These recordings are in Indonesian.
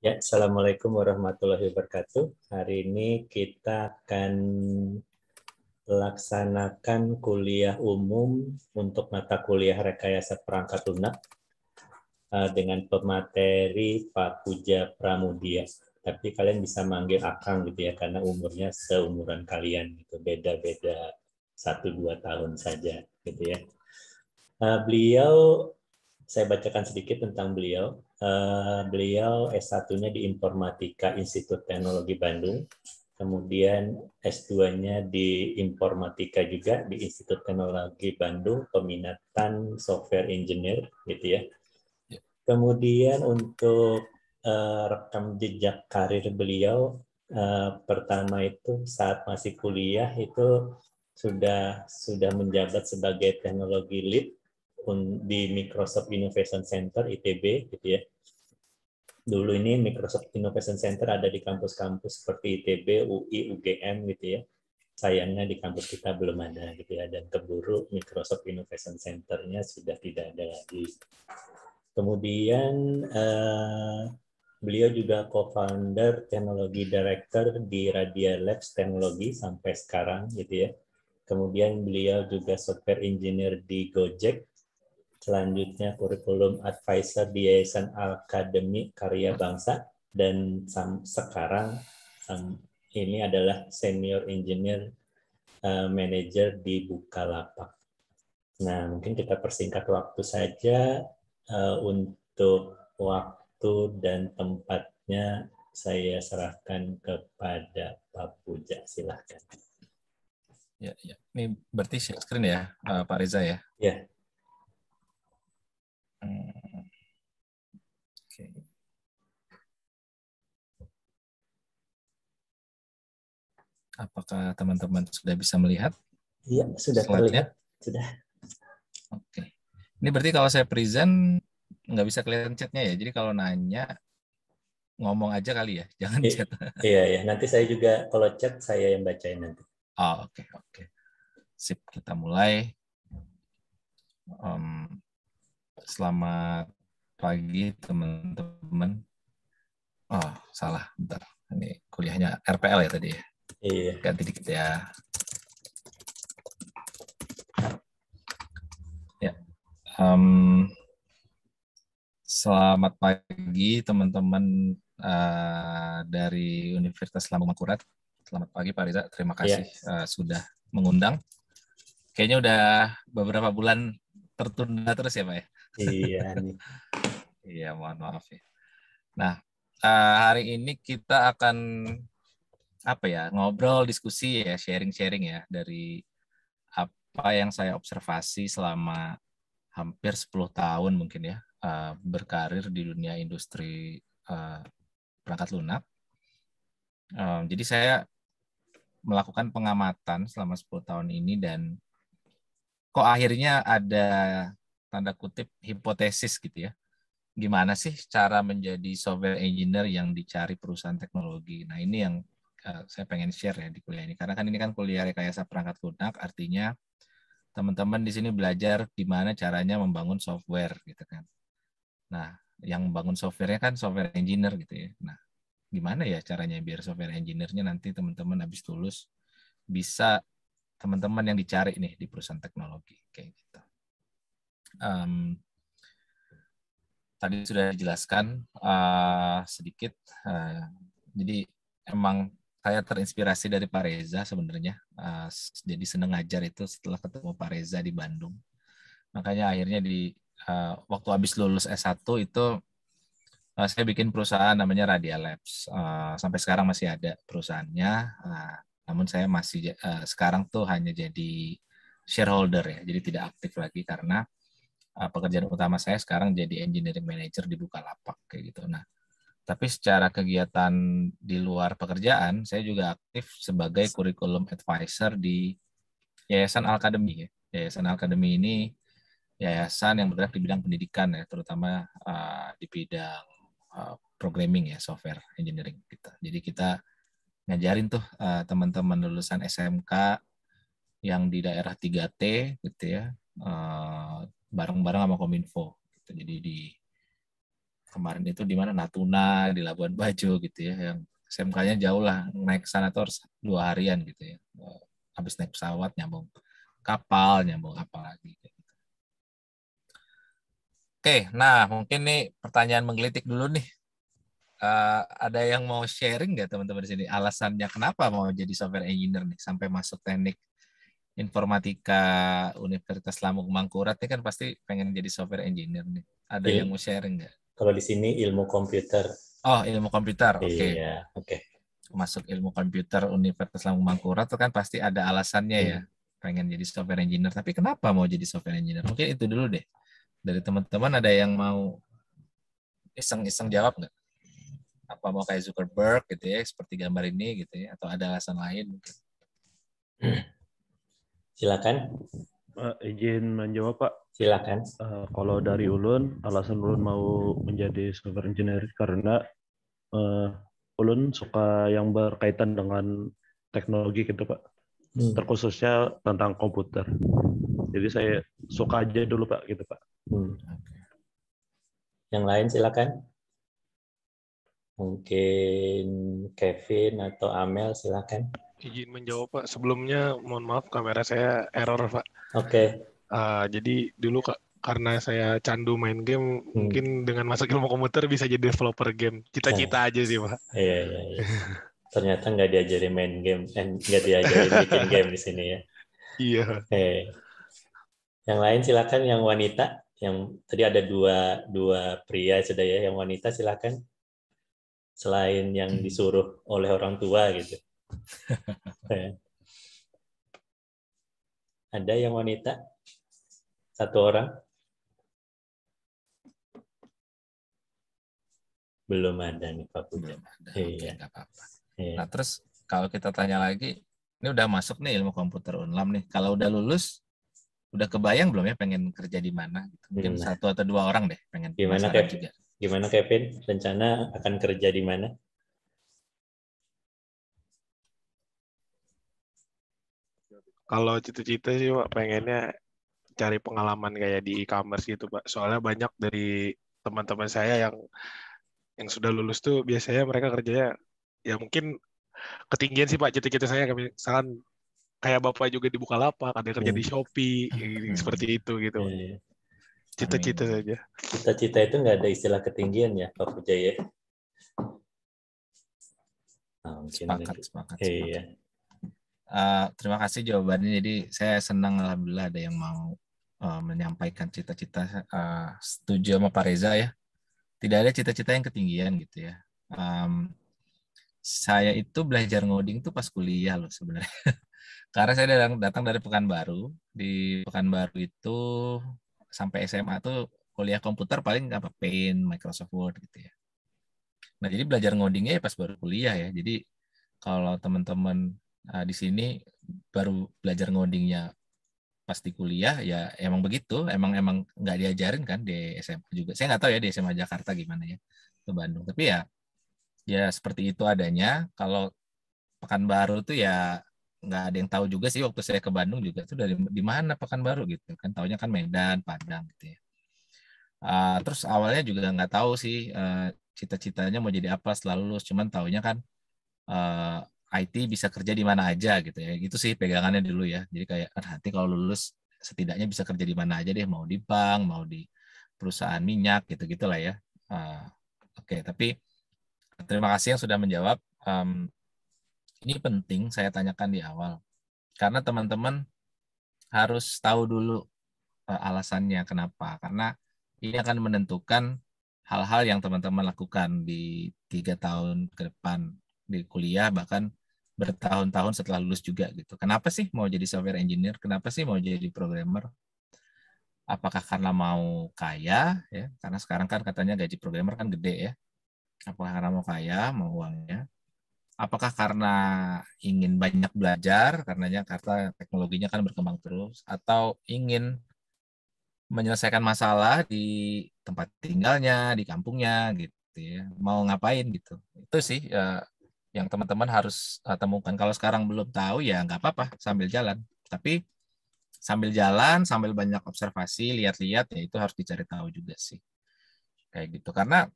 Ya, Assalamualaikum warahmatullahi wabarakatuh. Hari ini kita akan laksanakan kuliah umum untuk mata kuliah Rekayasa Perangkat Lunak eh, dengan pemateri Pak Puja Pramudia. Tapi kalian bisa manggil Akang gitu ya, karena umurnya seumuran kalian gitu, beda-beda satu dua tahun saja gitu ya. Eh, beliau, saya bacakan sedikit tentang beliau Eh, beliau S1-nya di Informatika Institut Teknologi Bandung, kemudian S2-nya di Informatika juga di Institut Teknologi Bandung, peminatan software engineer gitu ya. ya. Kemudian untuk uh, rekam jejak karir beliau uh, pertama itu saat masih kuliah itu sudah sudah menjabat sebagai teknologi lead di Microsoft Innovation Center ITB gitu ya. Dulu ini Microsoft Innovation Center ada di kampus-kampus seperti ITB, UI, UGM gitu ya. Sayangnya di kampus kita belum ada gitu ya dan keburu Microsoft Innovation Center-nya sudah tidak ada lagi. Kemudian eh, beliau juga co-founder teknologi director di Radia Labs Teknologi sampai sekarang gitu ya. Kemudian beliau juga software engineer di Gojek selanjutnya kurikulum advisor di Yayasan Akademi Karya Bangsa dan sekarang um, ini adalah senior engineer uh, manager di Bukalapak. Nah, mungkin kita persingkat waktu saja uh, untuk waktu dan tempatnya saya serahkan kepada Pak Puja. Silahkan. Ya, ya. Ini berarti share screen ya, eh, Pak Reza ya? Ya. Hmm, Apakah teman-teman sudah bisa melihat? Iya, sudah terlihat. Sudah. Oke. Ini berarti kalau saya present nggak bisa kelihatan chatnya ya. Jadi kalau nanya ngomong aja kali ya, jangan I, chat. Iya iya. Nanti saya juga kalau chat saya yang bacain nanti. Oh oke oke. Okay. Sip kita mulai. Um, Selamat pagi teman-teman. Oh, salah. Bentar. Ini kuliahnya RPL ya tadi ya? Iya. Ganti dikit ya. Ya. Um, selamat pagi teman-teman uh, dari Universitas Lambung Makurat. Selamat pagi Pak Riza. Terima iya. kasih yes. uh, sudah mengundang. Kayaknya udah beberapa bulan tertunda terus ya Pak ya? iya nih. Iya, mohon maaf ya. Nah, eh, hari ini kita akan apa ya ngobrol, diskusi ya, sharing-sharing ya dari apa yang saya observasi selama hampir 10 tahun mungkin ya eh, berkarir di dunia industri eh, perangkat lunak. Jadi saya melakukan pengamatan selama 10 tahun ini dan kok akhirnya ada tanda kutip hipotesis gitu ya. Gimana sih cara menjadi software engineer yang dicari perusahaan teknologi? Nah ini yang eh, saya pengen share ya di kuliah ini. Karena kan ini kan kuliah rekayasa perangkat lunak, artinya teman-teman di sini belajar gimana caranya membangun software gitu kan. Nah yang membangun softwarenya kan software engineer gitu ya. Nah gimana ya caranya biar software engineer-nya nanti teman-teman habis tulus bisa teman-teman yang dicari nih di perusahaan teknologi kayak gitu um, tadi sudah dijelaskan uh, sedikit. Uh, jadi emang saya terinspirasi dari Pak Reza sebenarnya. Uh, jadi seneng ngajar itu setelah ketemu Pak Reza di Bandung. Makanya akhirnya di uh, waktu habis lulus S1 itu uh, saya bikin perusahaan namanya Radia Labs. Uh, sampai sekarang masih ada perusahaannya. Uh, namun saya masih uh, sekarang tuh hanya jadi shareholder ya. Jadi tidak aktif lagi karena Eh, pekerjaan utama saya sekarang jadi engineering manager di Bukalapak kayak gitu. Nah, tapi secara kegiatan di luar pekerjaan saya juga aktif sebagai kurikulum advisor di Yayasan Alkademi ya. Yayasan Alkademi ini yayasan yang bergerak di bidang pendidikan ya, terutama uh, di bidang uh, programming ya, software engineering kita. Jadi kita ngajarin tuh teman teman-teman lulusan SMK yang di daerah 3T gitu ya, uh, bareng-bareng sama Kominfo. Gitu. Jadi di kemarin itu di mana Natuna, di Labuan Bajo gitu ya, yang SMK-nya jauh lah, naik sana tuh harus dua harian gitu ya. Eh, habis naik pesawat, nyambung kapal, nyambung apa lagi. Gitu. Oke, nah mungkin nih pertanyaan menggelitik dulu nih. Uh, ada yang mau sharing nggak teman-teman di sini? Alasannya kenapa mau jadi software engineer nih sampai masuk teknik informatika Universitas Lamuk Mangkurat ini kan pasti pengen jadi software engineer nih. Ada yeah. yang mau share nggak? Kalau di sini ilmu komputer. Oh, ilmu komputer. Oke. Okay. Iya, oke. Okay. Masuk ilmu komputer Universitas Lamuk Mangkurat itu kan pasti ada alasannya hmm. ya. Iya. Pengen jadi software engineer, tapi kenapa mau jadi software engineer? Mungkin itu dulu deh. Dari teman-teman ada yang mau iseng-iseng jawab nggak? Apa mau kayak Zuckerberg gitu ya, seperti gambar ini gitu ya, atau ada alasan lain mungkin? Hmm. Silakan. Uh, izin menjawab Pak. Silakan. Uh, kalau dari Ulun, alasan Ulun mau menjadi software engineer karena uh, Ulun suka yang berkaitan dengan teknologi gitu Pak. Hmm. Terkhususnya tentang komputer. Jadi saya suka aja dulu Pak gitu Pak. Hmm. Yang lain silakan. Mungkin Kevin atau Amel silakan. Izin menjawab Pak. Sebelumnya mohon maaf kamera saya error Pak. Oke. Okay. Uh, eh, jadi dulu Kak karena saya candu main game, hmm. mungkin dengan masuk ilmu komputer bisa jadi developer game. Cita-cita eh. aja sih Pak. Iya iya. iya. Ternyata nggak diajari main game, eh, nggak diajari bikin game di sini ya. Iya. Eh, Yang lain silakan yang wanita, yang tadi ada dua dua pria sudah ya, yang wanita silakan. Selain yang hmm. disuruh oleh orang tua gitu. Iya. Ada yang wanita? Satu orang? Belum ada nih Pak Puja. Belum ada, iya. oke nggak apa-apa. Iya. Nah terus kalau kita tanya lagi, ini udah masuk nih ilmu komputer unlam nih. Kalau udah lulus, udah kebayang belum ya pengen kerja di mana? Gitu? Mungkin Gimana? satu atau dua orang deh pengen. Gimana Kevin? Juga. Gimana Kevin? Rencana akan kerja di mana? Kalau cita-cita sih Pak pengennya cari pengalaman kayak di e-commerce gitu Pak. Soalnya banyak dari teman-teman saya yang yang sudah lulus tuh biasanya mereka kerjanya ya mungkin ketinggian sih Pak cita-cita saya kami misalkan kayak Bapak juga di Bukalapak, ada kerja di hmm. Shopee, hmm. Gitu, seperti itu gitu. Iya, iya. Cita-cita saja. Cita-cita itu nggak ada istilah ketinggian ya Pak Pujaya? Nah, mungkin semangat, semangat, Iya. iya. Uh, terima kasih jawabannya. Jadi saya senang alhamdulillah ada yang mau uh, menyampaikan cita-cita. Uh, setuju sama Pak Reza ya. Tidak ada cita-cita yang ketinggian gitu ya. Um, saya itu belajar ngoding tuh pas kuliah loh sebenarnya. Karena saya datang, datang dari Pekanbaru. Di Pekanbaru itu sampai SMA tuh kuliah komputer paling apa Paint, Microsoft Word gitu ya. Nah jadi belajar ngodingnya ya pas baru kuliah ya. Jadi kalau teman-teman Nah, di sini baru belajar ngodingnya pasti kuliah ya emang begitu emang emang nggak diajarin kan di SMA juga saya nggak tahu ya di SMA Jakarta gimana ya ke Bandung tapi ya ya seperti itu adanya kalau Pekanbaru tuh ya nggak ada yang tahu juga sih waktu saya ke Bandung juga tuh dari di mana Pekanbaru gitu kan taunya kan Medan Padang gitu ya uh, terus awalnya juga nggak tahu sih uh, cita-citanya mau jadi apa selalu lulus cuman taunya kan uh, IT bisa kerja di mana aja gitu ya. Itu sih pegangannya dulu ya. Jadi kayak ah, nanti kalau lulus setidaknya bisa kerja di mana aja deh, mau di bank, mau di perusahaan minyak gitu-gitu lah ya. Uh, Oke, okay. tapi terima kasih yang sudah menjawab. Um, ini penting saya tanyakan di awal karena teman-teman harus tahu dulu uh, alasannya kenapa. Karena ini akan menentukan hal-hal yang teman-teman lakukan di tiga tahun ke depan di kuliah bahkan bertahun-tahun setelah lulus juga gitu. Kenapa sih mau jadi software engineer? Kenapa sih mau jadi programmer? Apakah karena mau kaya ya? Karena sekarang kan katanya gaji programmer kan gede ya. Apakah karena mau kaya, mau uangnya? Apakah karena ingin banyak belajar karenanya karena teknologinya kan berkembang terus atau ingin menyelesaikan masalah di tempat tinggalnya, di kampungnya gitu ya. Mau ngapain gitu. Itu sih ya, yang teman-teman harus uh, temukan. Kalau sekarang belum tahu ya nggak apa-apa sambil jalan. Tapi sambil jalan, sambil banyak observasi, lihat-lihat ya itu harus dicari tahu juga sih. Kayak gitu. Karena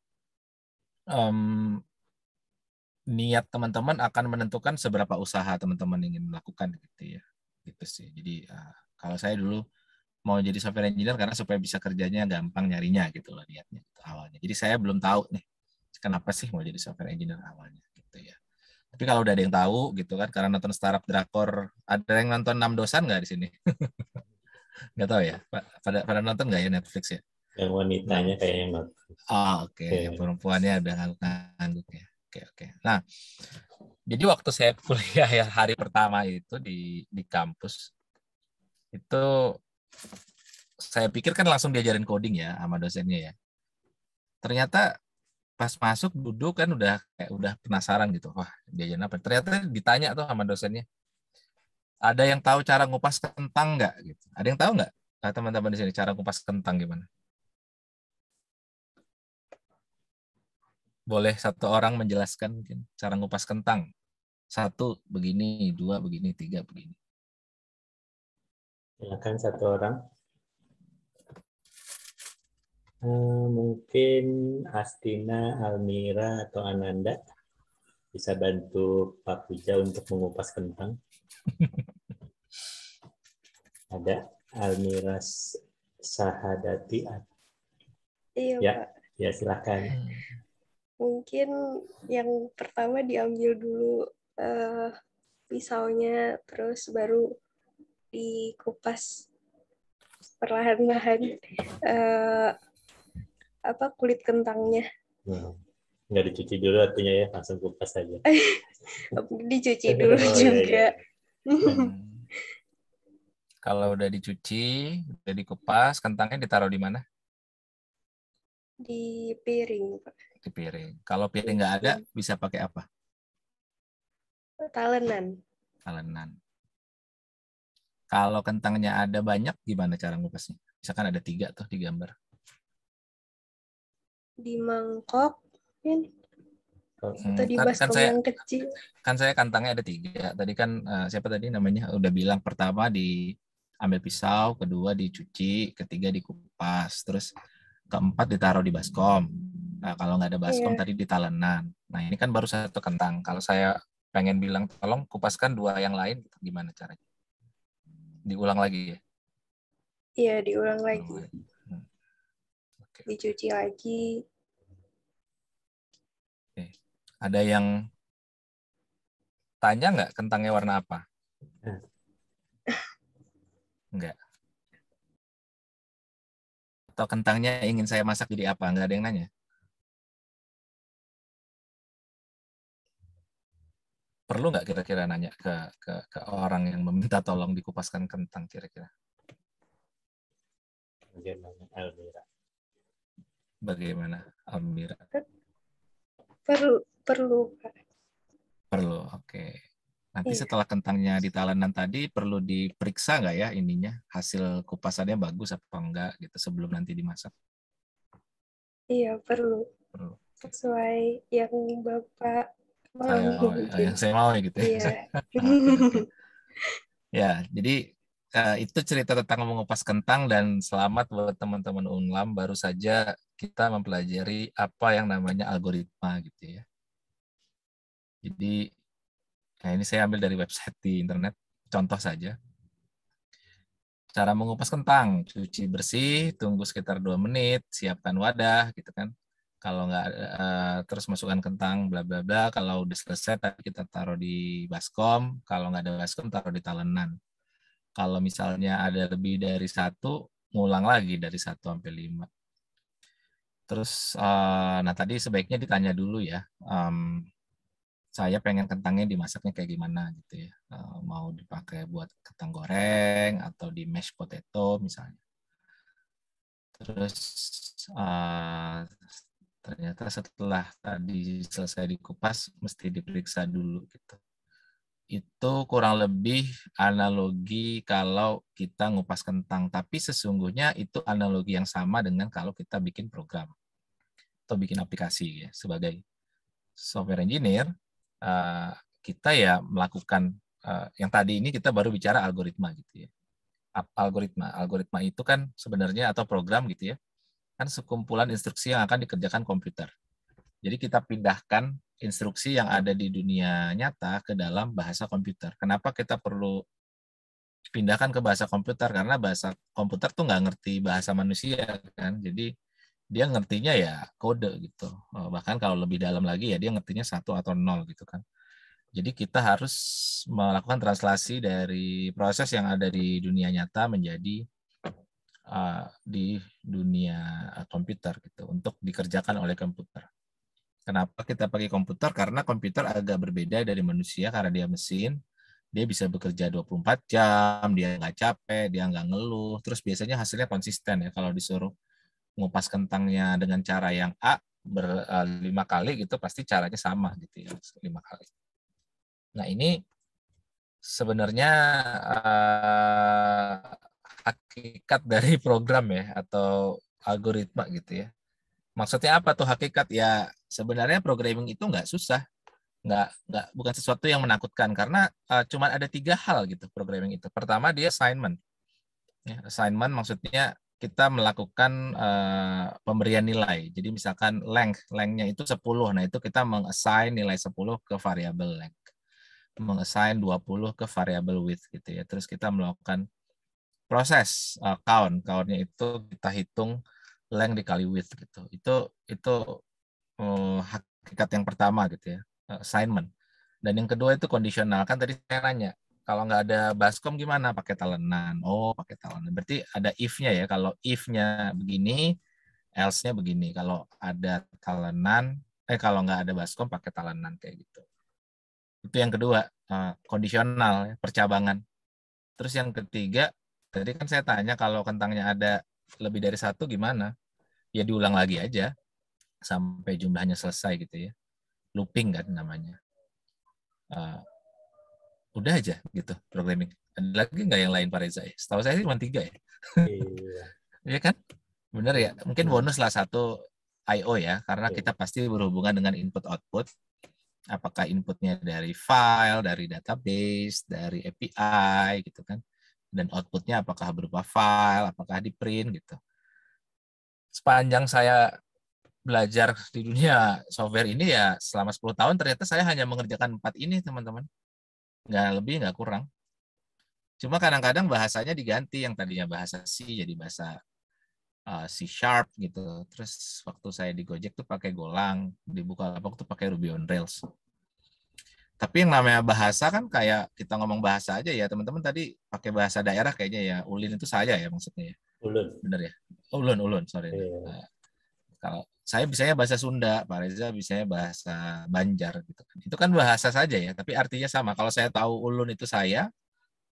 um, niat teman-teman akan menentukan seberapa usaha teman-teman ingin melakukan gitu ya. Gitu sih. Jadi uh, kalau saya dulu mau jadi software engineer karena supaya bisa kerjanya gampang nyarinya gitu loh niatnya gitu awalnya. Jadi saya belum tahu nih kenapa sih mau jadi software engineer awalnya gitu ya. Tapi kalau udah ada yang tahu gitu kan karena nonton startup drakor, ada yang nonton enam dosan nggak di sini? nggak tahu ya. Pada pada nonton nggak ya Netflix ya? Yang wanitanya kayaknya nonton. Oh, ah, oke. Okay. Yeah. Yang perempuannya udah ngangguk ya. Oke, okay, oke. Okay. Nah, jadi waktu saya kuliah ya hari pertama itu di di kampus itu saya pikir kan langsung diajarin coding ya sama dosennya ya. Ternyata pas masuk duduk kan udah kayak udah penasaran gitu wah jajan apa ternyata ditanya tuh sama dosennya ada yang tahu cara ngupas kentang nggak gitu ada yang tahu nggak nah, teman-teman di sini cara ngupas kentang gimana boleh satu orang menjelaskan mungkin cara ngupas kentang satu begini dua begini tiga begini silakan satu orang Eh, mungkin Astina, Almira, atau Ananda bisa bantu Pak Puja untuk mengupas kentang. Ada Almira Sahadati. Iya, ya, Pak. Ya, silakan. Mungkin yang pertama diambil dulu uh, pisaunya, terus baru dikupas perlahan-lahan. Uh, apa kulit kentangnya. Hmm. Nggak dicuci dulu artinya ya, langsung kupas aja. dicuci oh, dulu oh, juga. Iya, iya. Hmm. Kalau udah dicuci, udah dikupas, kentangnya ditaruh di mana? Di piring, Pak. Di piring. Kalau piring nggak ada, bisa pakai apa? Talenan. Talenan. Kalau kentangnya ada banyak, gimana cara ngupasnya? Misalkan ada tiga tuh di gambar di mangkok kan hmm, kan, kan saya, yang kecil kan saya kantangnya ada tiga tadi kan uh, siapa tadi namanya udah bilang pertama di ambil pisau kedua dicuci ketiga dikupas terus keempat ditaruh di baskom nah kalau nggak ada baskom yeah. tadi di talenan nah ini kan baru satu kentang kalau saya pengen bilang tolong kupaskan dua yang lain gimana caranya diulang lagi ya iya diulang lagi okay. dicuci lagi. Oke. Okay. Ada yang tanya nggak kentangnya warna apa? Enggak. Hmm. Atau kentangnya ingin saya masak jadi apa? Enggak ada yang nanya. Perlu nggak kira-kira nanya ke, ke, ke orang yang meminta tolong dikupaskan kentang kira-kira? Elmira bagaimana Almira? Perlu, perlu. Perlu, oke. Okay. Nanti iya. setelah kentangnya di talenan tadi perlu diperiksa nggak ya ininya hasil kupasannya bagus apa enggak gitu sebelum nanti dimasak? Iya perlu. Perlu. Sesuai yang bapak mau. Oh, gitu. Ya, yang saya mau ya gitu. Ya. Iya. ya jadi eh, itu cerita tentang mengupas kentang dan selamat buat teman-teman Unlam baru saja kita mempelajari apa yang namanya algoritma gitu ya. Jadi nah ini saya ambil dari website di internet contoh saja. Cara mengupas kentang, cuci bersih, tunggu sekitar 2 menit, siapkan wadah gitu kan. Kalau nggak e, terus masukkan kentang bla bla bla, kalau udah selesai tadi kita taruh di baskom, kalau nggak ada baskom taruh di talenan. Kalau misalnya ada lebih dari satu, ngulang lagi dari satu sampai lima Terus, uh, nah tadi sebaiknya ditanya dulu ya, um, saya pengen kentangnya dimasaknya kayak gimana gitu ya. Uh, mau dipakai buat kentang goreng atau di mashed potato misalnya. Terus uh, ternyata setelah tadi selesai dikupas mesti diperiksa dulu gitu itu kurang lebih analogi kalau kita ngupas kentang, tapi sesungguhnya itu analogi yang sama dengan kalau kita bikin program atau bikin aplikasi ya. Sebagai software engineer, eh, kita ya melakukan eh, yang tadi ini kita baru bicara algoritma gitu ya. Algoritma, algoritma itu kan sebenarnya atau program gitu ya, kan sekumpulan instruksi yang akan dikerjakan komputer. Jadi kita pindahkan instruksi yang ada di dunia nyata ke dalam bahasa komputer. Kenapa kita perlu pindahkan ke bahasa komputer? Karena bahasa komputer tuh nggak ngerti bahasa manusia kan, jadi dia ngertinya ya kode gitu. Eh, bahkan kalau lebih dalam lagi ya dia ngertinya satu atau nol gitu kan. Jadi kita harus melakukan translasi dari proses yang ada di dunia nyata menjadi uh, di dunia komputer gitu untuk dikerjakan oleh komputer. Kenapa kita pakai komputer? Karena komputer agak berbeda dari manusia karena dia mesin. Dia bisa bekerja 24 jam, dia nggak capek, dia nggak ngeluh. Terus biasanya hasilnya konsisten ya kalau disuruh ngupas kentangnya dengan cara yang A berlima eh, uh, kali gitu pasti caranya sama gitu ya lima kali. Nah ini sebenarnya uh, hakikat dari program ya atau algoritma gitu ya. Maksudnya apa tuh hakikat ya sebenarnya programming itu nggak susah nggak nggak bukan sesuatu yang menakutkan karena uh, eh, cuma ada tiga hal gitu programming itu pertama dia assignment ya, assignment maksudnya kita melakukan uh, pemberian nilai jadi misalkan length lengthnya itu 10 nah itu kita mengassign nilai 10 ke variabel length mengassign 20 ke variabel width gitu ya terus kita melakukan proses uh, count countnya itu kita hitung length dikali width gitu itu itu uh, hakikat yang pertama gitu ya, eh, assignment. Dan yang kedua itu kondisional. Kan tadi saya nanya, kalau nggak ada baskom gimana? Pakai talenan. Oh, pakai talenan. Berarti ada if-nya ya. Kalau if-nya begini, else-nya begini. Kalau ada talenan, eh kalau nggak ada baskom pakai talenan kayak gitu. Itu yang kedua, kondisional, eh, ya, percabangan. Terus yang ketiga, tadi kan saya tanya kalau kentangnya ada lebih dari satu gimana? Ya diulang lagi aja sampai jumlahnya selesai gitu ya looping kan namanya uh, udah aja gitu programming ada lagi nggak yang lain Pak Reza ya? setahu saya sih cuma tiga ya iya ya kan bener ya mungkin iya. bonus lah satu IO ya karena iya. kita pasti berhubungan dengan input output apakah inputnya dari file dari database dari API gitu kan dan outputnya apakah berupa file apakah di print gitu sepanjang saya belajar di dunia software ini ya selama 10 tahun ternyata saya hanya mengerjakan empat ini teman-teman nggak lebih nggak kurang cuma kadang-kadang bahasanya diganti yang tadinya bahasa C jadi bahasa uh, C sharp gitu terus waktu saya di Gojek tuh pakai Golang dibuka Bukalapak tuh pakai Ruby on Rails tapi yang namanya bahasa kan kayak kita ngomong bahasa aja ya teman-teman tadi pakai bahasa daerah kayaknya ya ulin itu saya ya maksudnya ya ulun bener ya ulun ulun sorry yeah. Iya. uh, kalau saya bisanya bahasa Sunda, Pak Reza bisanya bahasa Banjar gitu. Kan. Itu kan bahasa saja ya, tapi artinya sama. Kalau saya tahu ulun itu saya,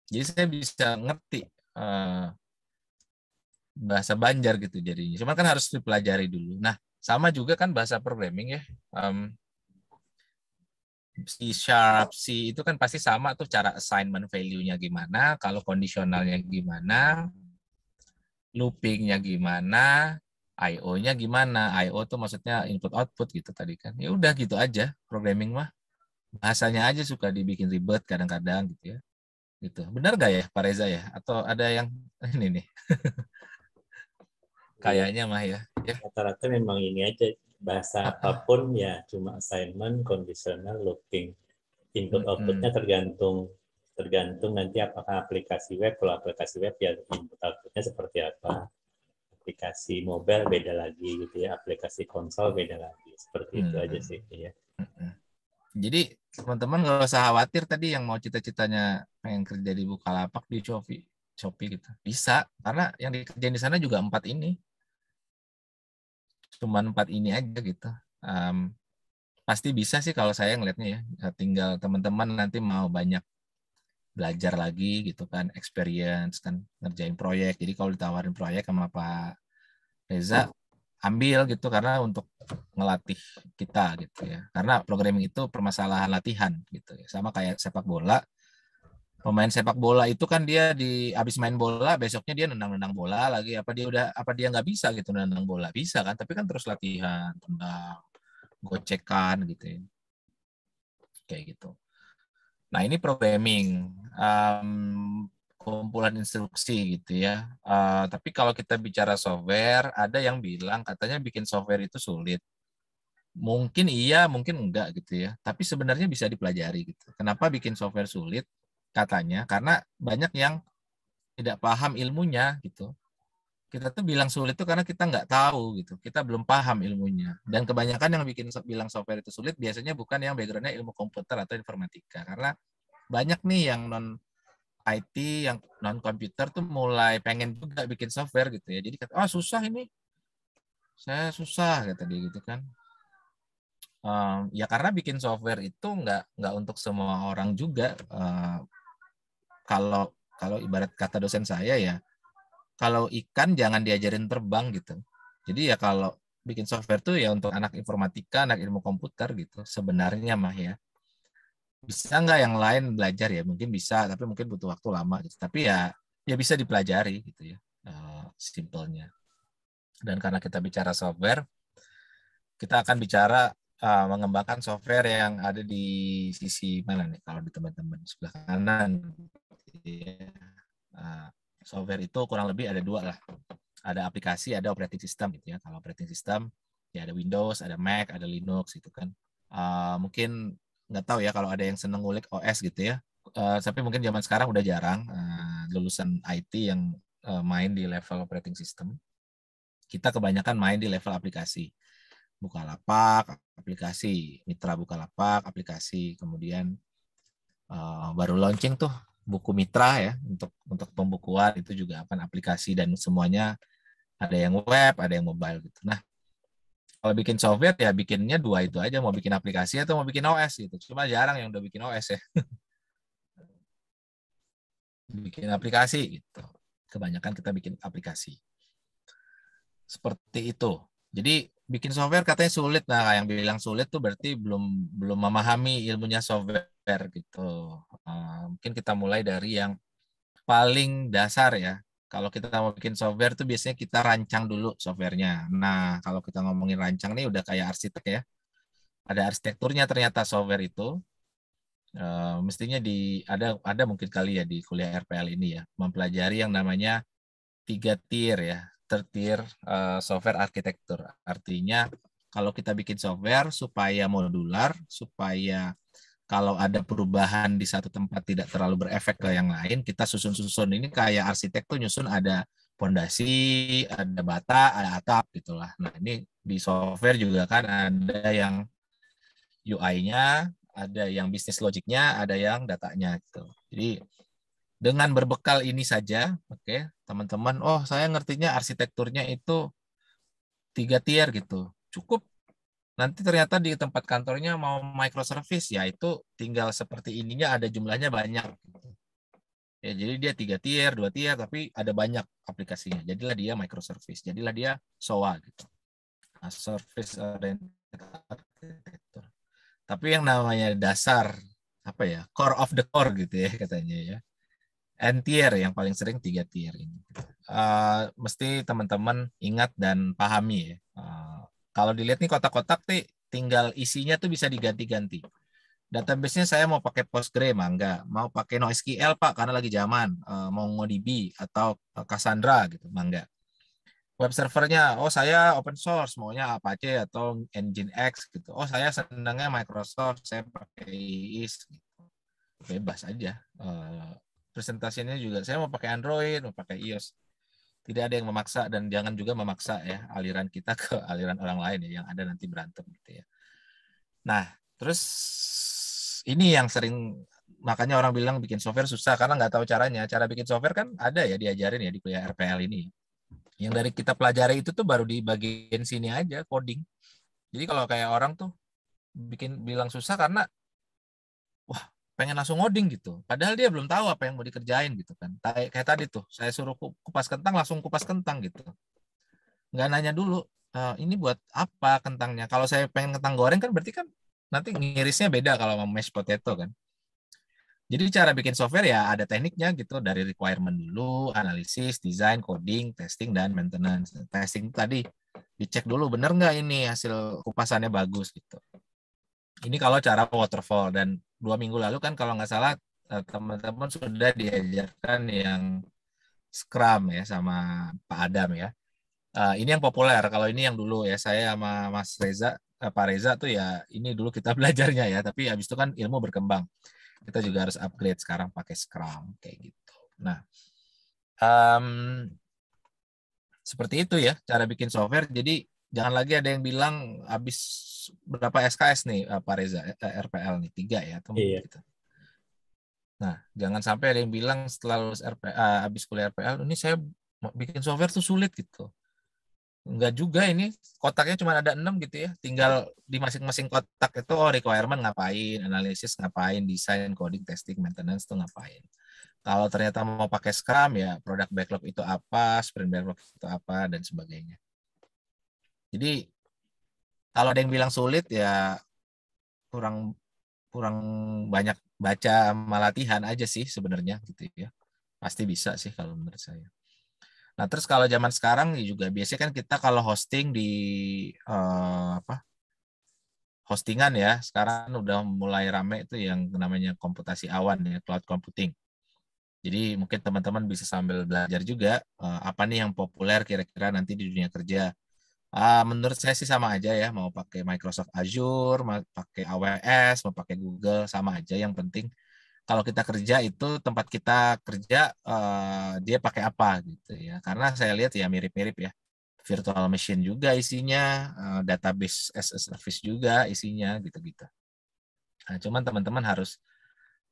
jadi saya bisa ngerti uh, bahasa Banjar gitu jadinya. Cuma kan harus dipelajari dulu. Nah, sama juga kan bahasa programming ya. Um, C sharp, C itu kan pasti sama tuh cara assignment value-nya gimana, kalau kondisionalnya gimana, loopingnya gimana, IO-nya gimana? IO tuh maksudnya input output gitu tadi kan. Ya udah gitu aja programming mah. Bahasanya aja suka dibikin ribet kadang-kadang gitu ya. Gitu. Benar gak ya Pak Reza ya? Atau ada yang ini nih. Kayaknya mah ya. ya. Rata-rata memang ini aja bahasa ah. apapun ya cuma assignment, conditional, looping. Input outputnya tergantung tergantung nanti apakah aplikasi web kalau aplikasi web ya input outputnya seperti apa aplikasi mobile beda lagi gitu ya, aplikasi konsol beda lagi. Seperti hmm. itu aja sih ya. Jadi teman-teman nggak usah khawatir tadi yang mau cita-citanya pengen kerja di Bukalapak di Shopee, Shopee gitu. Bisa karena yang dikerjain di sana juga empat ini. Cuman empat ini aja gitu. Um, pasti bisa sih kalau saya ngelihatnya ya. Tinggal teman-teman nanti mau banyak belajar lagi gitu kan experience kan ngerjain proyek jadi kalau ditawarin proyek sama Pak Reza oh. ambil gitu karena untuk ngelatih kita gitu ya karena programming itu permasalahan latihan gitu ya sama kayak sepak bola pemain sepak bola itu kan dia di abis main bola besoknya dia nendang-nendang bola lagi apa dia udah apa dia nggak bisa gitu nendang bola bisa kan tapi kan terus latihan tendang gocekan gitu ya kayak gitu Nah ini programming, um, kumpulan instruksi gitu ya. Uh, tapi kalau kita bicara software, ada yang bilang katanya bikin software itu sulit. Mungkin iya, mungkin enggak gitu ya. Tapi sebenarnya bisa dipelajari gitu. Kenapa bikin software sulit? Katanya karena banyak yang tidak paham ilmunya gitu kita tuh bilang sulit tuh karena kita nggak tahu gitu kita belum paham ilmunya dan kebanyakan yang bikin bilang software itu sulit biasanya bukan yang backgroundnya ilmu komputer atau informatika karena banyak nih yang non IT yang non komputer tuh mulai pengen juga bikin software gitu ya jadi kata oh, susah ini saya susah kata dia gitu kan um, ya karena bikin software itu nggak nggak untuk semua orang juga uh, kalau kalau ibarat kata dosen saya ya kalau ikan jangan diajarin terbang gitu. Jadi ya kalau bikin software tuh ya untuk anak informatika, anak ilmu komputer gitu sebenarnya mah ya. Bisa nggak yang lain belajar ya? Mungkin bisa, tapi mungkin butuh waktu lama gitu. Tapi ya ya bisa dipelajari gitu ya, uh, simpelnya. Dan karena kita bicara software, kita akan bicara uh, mengembangkan software yang ada di sisi mana nih? Kalau di teman-teman sebelah kanan, gitu ya. uh, software itu kurang lebih ada dua lah. Ada aplikasi, ada operating system gitu ya. Kalau operating system ya ada Windows, ada Mac, ada Linux gitu kan. Uh, mungkin nggak tahu ya kalau ada yang seneng ngulik OS gitu ya. Uh, tapi mungkin zaman sekarang udah jarang uh, lulusan IT yang uh, main di level operating system. Kita kebanyakan main di level aplikasi. Buka lapak, aplikasi, Mitra buka lapak, aplikasi, kemudian uh, baru launching tuh buku mitra ya untuk untuk pembukuan itu juga akan aplikasi dan semuanya ada yang web, ada yang mobile gitu. Nah, kalau bikin software ya bikinnya dua itu aja, mau bikin aplikasi atau mau bikin OS gitu. Cuma jarang yang udah bikin OS ya. bikin aplikasi gitu. Kebanyakan kita bikin aplikasi. Seperti itu. Jadi bikin software katanya sulit. Nah, yang bilang sulit tuh berarti belum belum memahami ilmunya software militer gitu. Uh, mungkin kita mulai dari yang paling dasar ya. Kalau kita mau bikin software tuh biasanya kita rancang dulu softwarenya. Nah, kalau kita ngomongin rancang nih udah kayak arsitek ya. Ada arsitekturnya ternyata software itu. Uh, mestinya di ada ada mungkin kali ya di kuliah RPL ini ya mempelajari yang namanya tiga tier ya tertier uh, eh, software arsitektur artinya kalau kita bikin software supaya modular supaya kalau ada perubahan di satu tempat tidak terlalu berefek ke yang lain, kita susun-susun ini kayak arsitek tuh nyusun ada pondasi, ada bata, ada atap gitulah. Nah, ini di software juga kan ada yang UI-nya, ada yang bisnis logiknya, ada yang datanya gitu. Jadi dengan berbekal ini saja, oke, okay, teman-teman, oh saya ngertinya arsitekturnya itu tiga tier gitu. Cukup nanti ternyata di tempat kantornya mau microservice ya itu tinggal seperti ininya ada jumlahnya banyak ya jadi dia tiga tier dua tier tapi ada banyak aplikasinya jadilah dia microservice jadilah dia SOA gitu nah, service oriented architecture tapi yang namanya dasar apa ya core of the core gitu ya katanya ya N tier yang paling sering tiga tier ini uh, mesti teman-teman ingat dan pahami ya uh, kalau dilihat nih kotak-kotak tinggal isinya tuh bisa diganti-ganti. Database-nya saya mau pakai Postgre, mangga. Mau pakai NoSQL, Pak, karena lagi zaman. Eh, mau MongoDB atau eh, Cassandra, gitu, mangga. Web servernya, oh saya open source, maunya Apache atau Nginx gitu. Oh saya senangnya Microsoft, saya pakai IIS. Gitu. Bebas aja. Eh, presentasinya juga, saya mau pakai Android, mau pakai iOS tidak ada yang memaksa dan jangan juga memaksa ya aliran kita ke aliran orang lain ya yang ada nanti berantem gitu ya. Nah, terus ini yang sering makanya orang bilang bikin software susah karena nggak tahu caranya. Cara bikin software kan ada ya diajarin ya di kuliah RPL ini. Yang dari kita pelajari itu tuh baru di bagian sini aja coding. Jadi kalau kayak orang tuh bikin bilang susah karena pengen langsung ngoding gitu. Padahal dia belum tahu apa yang mau dikerjain gitu kan. Kayak tadi tuh, saya suruh kupas kentang langsung kupas kentang gitu. Nggak nanya dulu, e, ini buat apa kentangnya? Kalau saya pengen kentang goreng kan berarti kan nanti ngirisnya beda kalau mau mashed potato kan. Jadi cara bikin software ya ada tekniknya gitu dari requirement dulu, analisis, design, coding, testing dan maintenance. Testing tadi dicek dulu bener nggak ini hasil kupasannya bagus gitu. Ini kalau cara waterfall dan dua minggu lalu kan kalau nggak salah eh, teman-teman sudah diajarkan yang Scrum ya sama Pak Adam ya. Eh, ini yang populer. Kalau ini yang dulu ya saya sama Mas Reza, eh, Pak Reza tuh ya ini dulu kita belajarnya ya. Tapi habis itu kan ilmu berkembang. Kita juga harus upgrade sekarang pakai Scrum kayak gitu. Nah, um, seperti itu ya cara bikin software. Jadi jangan lagi ada yang bilang habis berapa SKS nih eh, Pak Reza eh, eh, RPL nih tiga ya teman iya. gitu. Nah, jangan sampai ada yang bilang setelah lulus RPL habis kuliah RPL ini saya bikin software tuh sulit gitu. Enggak juga ini kotaknya cuma ada enam gitu ya. Tinggal di masing-masing kotak itu oh requirement ngapain, analisis ngapain, desain, coding, testing, maintenance tuh ngapain. Kalau ternyata mau pakai Scrum ya produk backlog itu apa, sprint backlog itu apa dan sebagainya. Jadi kalau ada yang bilang sulit ya kurang kurang banyak baca malatihan aja sih sebenarnya gitu ya. Pasti bisa sih kalau menurut saya. Nah, terus kalau zaman sekarang ya juga biasanya kan kita kalau hosting di uh, apa? hostingan ya. Sekarang udah mulai rame itu yang namanya komputasi awan ya, cloud computing. Jadi mungkin teman-teman bisa sambil belajar juga uh, apa nih yang populer kira-kira nanti di dunia kerja Uh, menurut saya sih sama aja ya, mau pakai Microsoft Azure, mau pakai AWS, mau pakai Google, sama aja. Yang penting kalau kita kerja itu tempat kita kerja uh, dia pakai apa gitu ya. Karena saya lihat ya mirip-mirip ya, virtual machine juga isinya, uh, database as a service juga isinya gitu-gitu. Nah, cuman teman-teman harus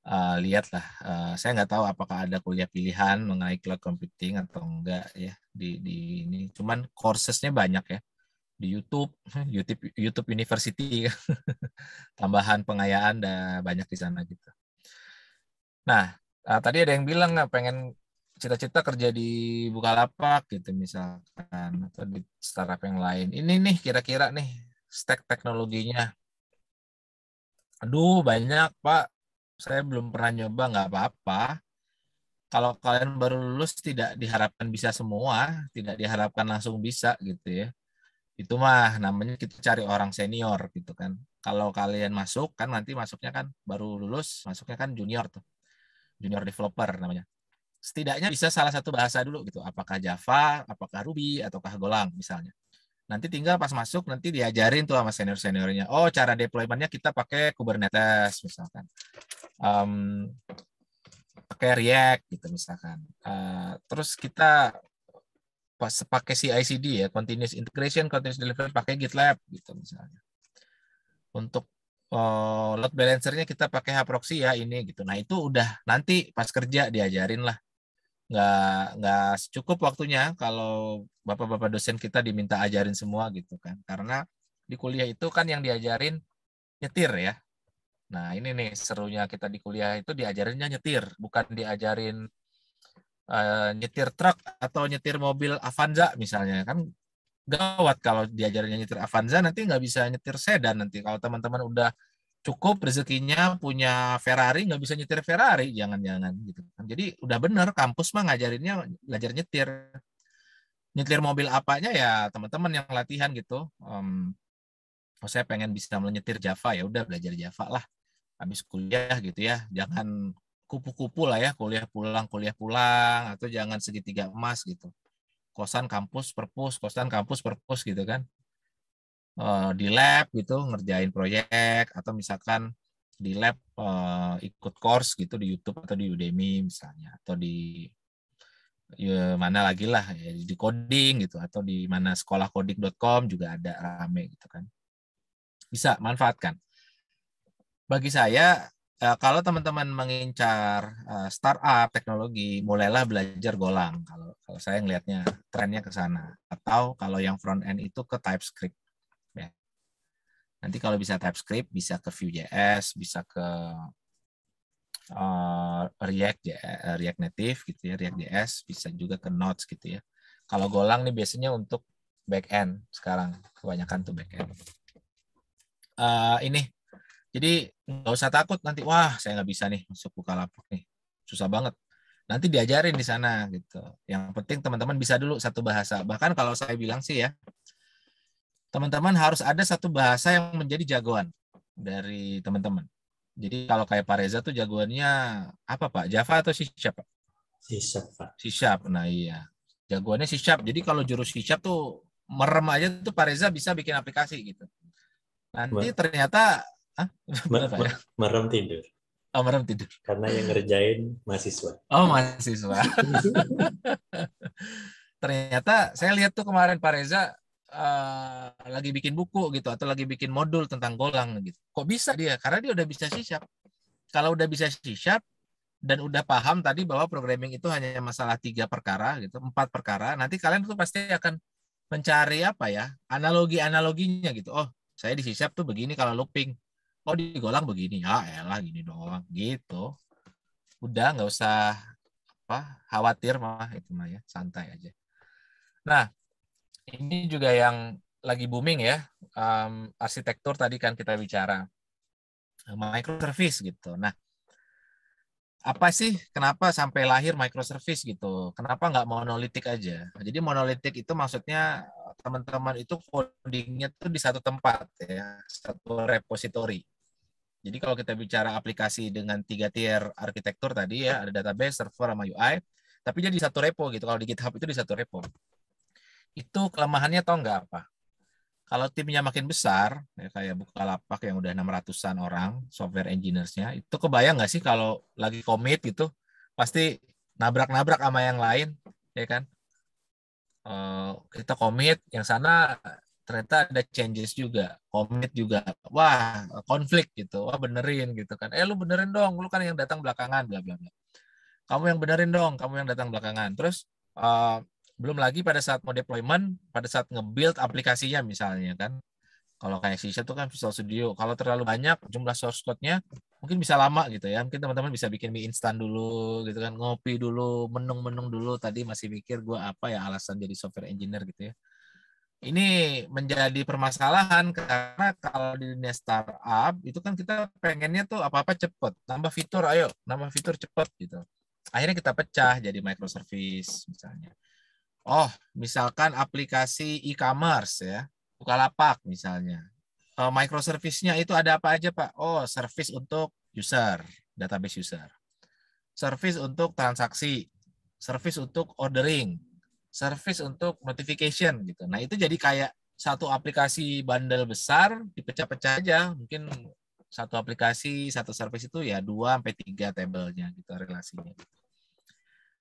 uh, lihatlah. Uh, saya nggak tahu apakah ada kuliah pilihan mengenai cloud computing atau enggak ya di di ini. Cuman coursesnya banyak ya di YouTube, YouTube YouTube University tambahan pengayaan dan banyak di sana gitu. Nah, uh, tadi ada yang bilang nggak pengen cita-cita kerja di Bukalapak gitu misalkan atau di startup yang lain. Ini nih kira-kira nih stack teknologinya. Aduh banyak pak saya belum pernah nyoba nggak apa-apa. Kalau kalian baru lulus tidak diharapkan bisa semua, tidak diharapkan langsung bisa gitu ya. Itu mah namanya kita cari orang senior gitu kan. Kalau kalian masuk kan nanti masuknya kan baru lulus, masuknya kan junior tuh. Junior developer namanya. Setidaknya bisa salah satu bahasa dulu gitu, apakah Java, apakah Ruby ataukah Golang misalnya. Nanti tinggal pas masuk nanti diajarin tuh sama senior-seniornya. Oh, cara deploymentnya kita pakai Kubernetes misalkan um, pakai React gitu misalkan. Uh, terus kita pas pakai CI/CD ya, continuous integration, continuous delivery pakai GitLab gitu misalnya. Untuk uh, load balancernya kita pakai Haproxy ya ini gitu. Nah itu udah nanti pas kerja diajarin lah. Nggak nggak cukup waktunya kalau bapak-bapak dosen kita diminta ajarin semua gitu kan. Karena di kuliah itu kan yang diajarin nyetir ya Nah, ini nih serunya kita di kuliah itu diajarinnya nyetir, bukan diajarin uh, nyetir truk atau nyetir mobil Avanza misalnya. Kan gawat kalau diajarinnya nyetir Avanza nanti nggak bisa nyetir sedan nanti. Kalau teman-teman udah cukup rezekinya punya Ferrari nggak bisa nyetir Ferrari, jangan-jangan gitu. Jadi udah bener kampus mah ngajarinnya belajar nyetir. Nyetir mobil apanya ya teman-teman yang latihan gitu. Um, oh saya pengen bisa menyetir Java ya udah belajar Java lah habis kuliah gitu ya jangan kupu-kupu lah ya kuliah pulang kuliah pulang atau jangan segitiga emas gitu kosan kampus perpus kosan kampus perpus gitu kan eh, di lab gitu ngerjain proyek atau misalkan di lab eh, ikut course gitu di YouTube atau di Udemy misalnya atau di ya, mana lagi lah ya, di coding gitu atau di mana sekolahcoding.com juga ada rame gitu kan bisa manfaatkan bagi saya eh, kalau teman-teman mengincar eh, startup teknologi, mulailah belajar Golang. Kalau kalau saya ngelihatnya trennya ke sana. Atau kalau yang front end itu ke TypeScript. Ya. Nanti kalau bisa TypeScript, bisa ke Vue.js, bisa ke uh, React, ya, React Native gitu ya, React JS, bisa juga ke Node gitu ya. Kalau Golang nih biasanya untuk back end sekarang kebanyakan tuh back end. Uh, ini jadi nggak usah takut nanti wah saya nggak bisa nih masuk Bukalapak nih. Susah banget. Nanti diajarin di sana gitu. Yang penting teman-teman bisa dulu satu bahasa. Bahkan kalau saya bilang sih ya, teman-teman harus ada satu bahasa yang menjadi jagoan dari teman-teman. Jadi kalau kayak Pak Reza tuh jagoannya apa Pak? Java atau C Sharp Pak? C Sharp Pak. C nah iya. Jagoannya C Sharp. Jadi kalau jurus C Sharp tuh merem aja tuh Pak Reza bisa bikin aplikasi gitu. Nanti ternyata Mer ya? merem tidur. Oh, merem tidur. Karena yang ngerjain mahasiswa. Oh, mahasiswa. Ternyata saya lihat tuh kemarin Pak Reza uh, lagi bikin buku gitu atau lagi bikin modul tentang golang gitu. Kok bisa dia? Karena dia udah bisa siap. Kalau udah bisa siap dan udah paham tadi bahwa programming itu hanya masalah tiga perkara gitu, empat perkara. Nanti kalian tuh pasti akan mencari apa ya analogi-analoginya gitu. Oh, saya di tuh begini kalau looping oh di Golang begini ya elah gini doang gitu udah nggak usah apa khawatir mah itu mah ya santai aja nah ini juga yang lagi booming ya um, arsitektur tadi kan kita bicara microservice gitu nah apa sih kenapa sampai lahir microservice gitu? Kenapa nggak monolitik aja? Jadi monolitik itu maksudnya teman-teman itu codingnya tuh di satu tempat ya, satu repository. Jadi kalau kita bicara aplikasi dengan tiga tier arsitektur tadi ya, ada database, server, sama UI, tapi dia di satu repo gitu. Kalau di GitHub itu di satu repo. Itu kelemahannya tau nggak apa? Kalau timnya makin besar, ya kayak lapak yang udah 600-an orang, software engineers-nya, itu kebayang nggak sih kalau lagi commit gitu, pasti nabrak-nabrak sama yang lain, ya kan? Uh, kita commit, yang sana ternyata ada changes juga, komit juga. Wah, konflik gitu. Wah, benerin gitu kan. Eh, lu benerin dong. Lu kan yang datang belakangan bla bla bla. Kamu yang benerin dong, kamu yang datang belakangan. Terus uh, belum lagi pada saat mau deployment, pada saat nge-build aplikasinya misalnya kan. Kalau kayak sisa itu kan Visual Studio. Kalau terlalu banyak jumlah source code-nya mungkin bisa lama gitu ya. Mungkin teman-teman bisa bikin mie instan dulu gitu kan, ngopi dulu, menung-menung dulu tadi masih mikir gua apa ya alasan jadi software engineer gitu ya ini menjadi permasalahan karena kalau di dunia startup itu kan kita pengennya tuh apa-apa cepet, nambah fitur ayo, nambah fitur cepet gitu. Akhirnya kita pecah jadi microservice misalnya. Oh, misalkan aplikasi e-commerce ya, Bukalapak misalnya. Eh, microservice-nya itu ada apa aja Pak? Oh, service untuk user, database user. Service untuk transaksi, service untuk ordering, service untuk notification gitu. Nah, itu jadi kayak satu aplikasi bundle besar dipecah-pecah aja. Mungkin satu aplikasi, satu service itu ya 2 sampai 3 tabelnya gitu relasinya.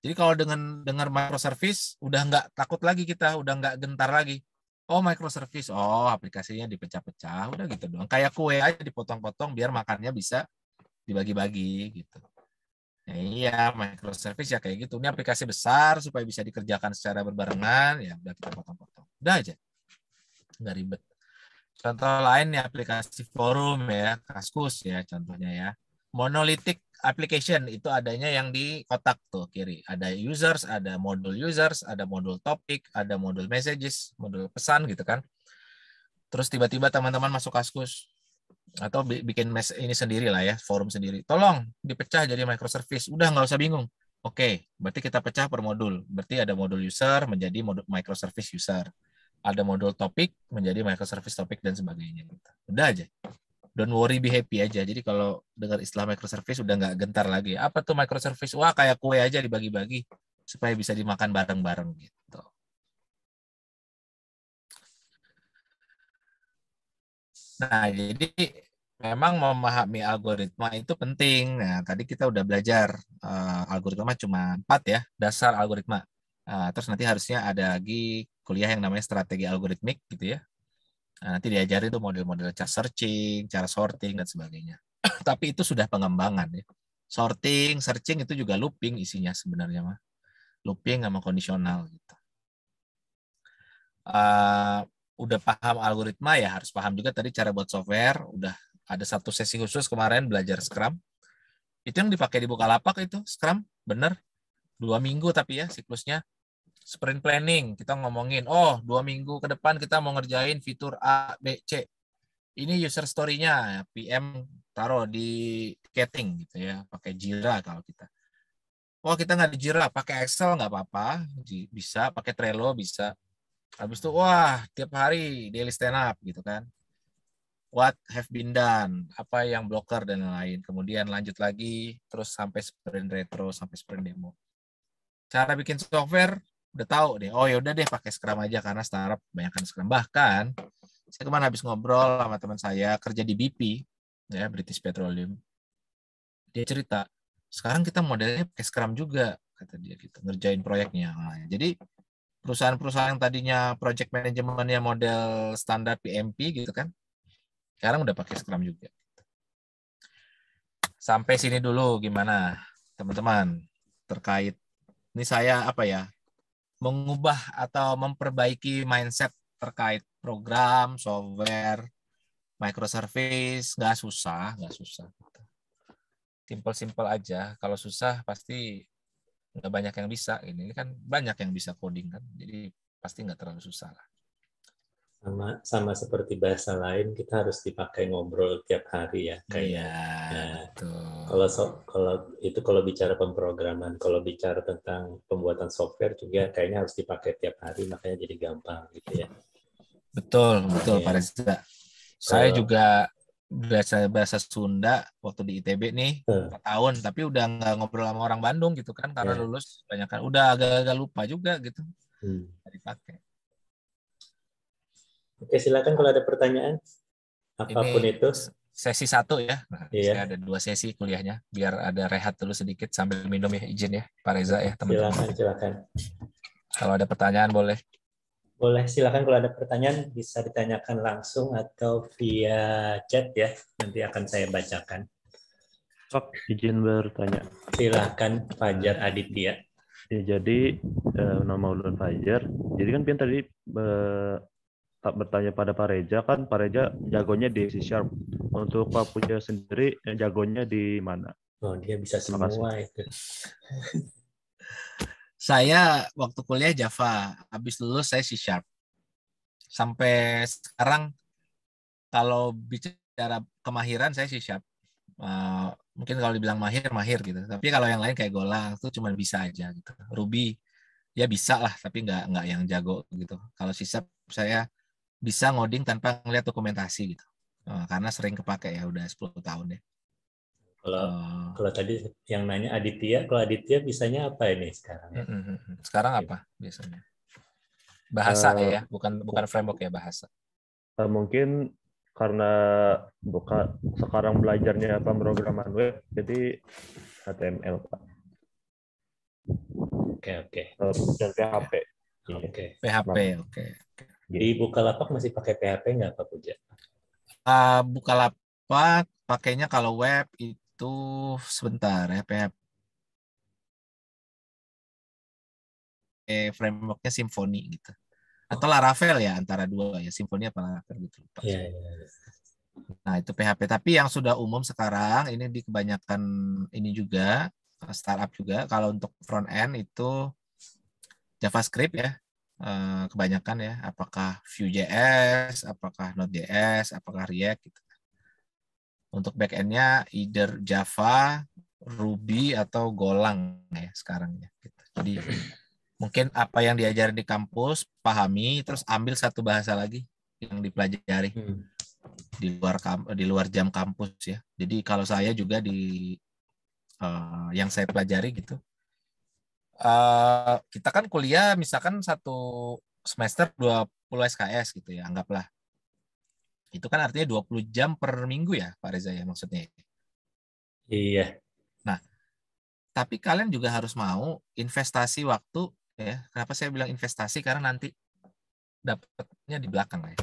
Jadi kalau dengan dengar microservice udah nggak takut lagi kita, udah nggak gentar lagi. Oh microservice, oh aplikasinya dipecah-pecah, udah gitu doang. Kayak kue aja dipotong-potong biar makannya bisa dibagi-bagi gitu. Ya, iya, microservice ya kayak gitu. Ini aplikasi besar supaya bisa dikerjakan secara berbarengan. Ya udah kita potong-potong. Udah aja. Nggak ribet. Contoh lain ya aplikasi forum ya, Kaskus ya contohnya ya. Monolithic application itu adanya yang di kotak tuh kiri. Ada users, ada modul users, ada modul topik, ada modul messages, modul pesan gitu kan. Terus tiba-tiba teman-teman masuk Kaskus atau bikin mes ini sendiri lah ya forum sendiri tolong dipecah jadi microservice udah nggak usah bingung oke okay, berarti kita pecah per modul berarti ada modul user menjadi modul microservice user ada modul topik menjadi microservice topik dan sebagainya udah aja don't worry be happy aja jadi kalau dengar istilah microservice udah nggak gentar lagi apa tuh microservice wah kayak kue aja dibagi-bagi supaya bisa dimakan bareng-bareng gitu Nah, jadi memang memahami algoritma itu penting. Nah, tadi kita udah belajar uh, algoritma cuma empat ya, dasar algoritma. Uh, terus nanti harusnya ada lagi kuliah yang namanya strategi algoritmik gitu ya. Nah, nanti diajarin tuh model-model cara searching, cara sorting dan sebagainya. Tapi itu sudah pengembangan ya. Sorting, searching itu juga looping isinya sebenarnya mah. Looping sama kondisional gitu. Uh, udah paham algoritma ya harus paham juga tadi cara buat software. Udah ada satu sesi khusus kemarin belajar Scrum. Itu yang dipakai di Bukalapak itu Scrum, bener. Dua minggu tapi ya siklusnya. Sprint planning, kita ngomongin, oh dua minggu ke depan kita mau ngerjain fitur A, B, C. Ini user story-nya, ya, PM taruh di ticketing gitu ya, pakai Jira kalau kita. Oh kita nggak di Jira, pakai Excel nggak apa-apa, bisa, pakai Trello bisa Habis itu wah tiap hari daily stand up gitu kan. What have been done? Apa yang blocker dan lain-lain. Kemudian lanjut lagi terus sampai sprint retro sampai sprint demo. Cara bikin software udah tahu deh. Oh ya udah deh pakai Scrum aja karena startup banyak kan Scrum. Bahkan saya kemarin habis ngobrol sama teman saya kerja di BP ya British Petroleum. Dia cerita sekarang kita modelnya pakai Scrum juga kata dia gitu ngerjain proyeknya. Nah, jadi perusahaan-perusahaan yang tadinya project manajemennya model standar PMP gitu kan. Sekarang udah pakai Scrum juga. Gitu. Sampai sini dulu gimana teman-teman terkait ini saya apa ya mengubah atau memperbaiki mindset terkait program, software, microservice, nggak susah, nggak susah. Simple-simple aja. Kalau susah pasti nggak banyak yang bisa ini kan banyak yang bisa coding kan jadi pasti nggak terlalu susah lah sama sama seperti bahasa lain kita harus dipakai ngobrol tiap hari ya kayak iya, ya, nah, kalau so, kalau itu kalau bicara pemrograman kalau bicara tentang pembuatan software juga kayaknya harus dipakai tiap hari makanya jadi gampang gitu ya betul betul Pak iya. Reza saya kalau, juga bahasa bahasa Sunda waktu di ITB nih hmm. tahun tapi udah nggak ngobrol sama orang Bandung gitu kan karena yeah. lulus banyak kan udah agak-agak lupa juga gitu hmm. pakai oke silakan kalau ada pertanyaan apapun Ini itu sesi satu ya nah, iya. ada dua sesi kuliahnya biar ada rehat dulu sedikit sambil minum ya izin ya Pak Reza ya teman-teman silakan silakan kalau ada pertanyaan boleh boleh, silakan kalau ada pertanyaan bisa ditanyakan langsung atau via chat ya. Nanti akan saya bacakan. Pak, izin bertanya. Silakan Fajar Aditya. Ya, jadi eh, nama ulun Fajar. Jadi kan Pian tadi eh, tak bertanya pada Pak Reja kan Pak Reja jagonya di C sharp. Untuk Pak Puja sendiri eh, jagonya di mana? Oh, dia bisa semua itu. Saya waktu kuliah Java, habis lulus saya C Sharp. Sampai sekarang kalau bicara kemahiran saya C Sharp. Uh, eh, mungkin kalau dibilang mahir, mahir gitu. Tapi kalau yang lain kayak Golang itu cuma bisa aja gitu. Ruby ya bisa lah, tapi nggak nggak yang jago gitu. Kalau C Sharp saya bisa ngoding tanpa ngeliat dokumentasi gitu. Uh, karena sering kepake ya udah 10 tahun deh. Ya kalau oh. kalau tadi yang nanya Aditya, kalau Aditya bisanya apa ini sekarang? Ya? Sekarang iya. apa biasanya? Bahasa uh, ya, bukan bukan framework ya bahasa. Uh, mungkin karena buka sekarang belajarnya pemrograman web, jadi HTML pak. Oke oke. Eh, dan PHP. Iya. Oke. Okay. PHP oke. Okay. Iya. Di Bukalapak masih pakai PHP nggak Pak Puja? Uh, Bukalapak pakainya kalau web itu itu sebentar ya PHP frameworknya simfoni gitu atau Laravel ya antara dua ya simfoni apa Laravel gitu Yeah, yeah. Iya. Nah itu PHP tapi yang sudah umum sekarang ini di kebanyakan ini juga startup juga kalau untuk front end itu JavaScript ya eh, kebanyakan ya apakah Vue.js apakah Node.js apakah React gitu. Untuk backendnya either Java, Ruby atau Golang ya sekarang ya. Gitu. Jadi mungkin apa yang diajar di kampus pahami terus ambil satu bahasa lagi yang dipelajari hmm. di luar di luar jam kampus ya. Jadi kalau saya juga di uh, yang saya pelajari gitu uh, kita kan kuliah misalkan satu semester 20 SKS gitu ya anggaplah itu kan artinya 20 jam per minggu ya, Pak Reza ya maksudnya. Iya. Nah, tapi kalian juga harus mau investasi waktu ya. Kenapa saya bilang investasi? Karena nanti dapatnya di belakang ya.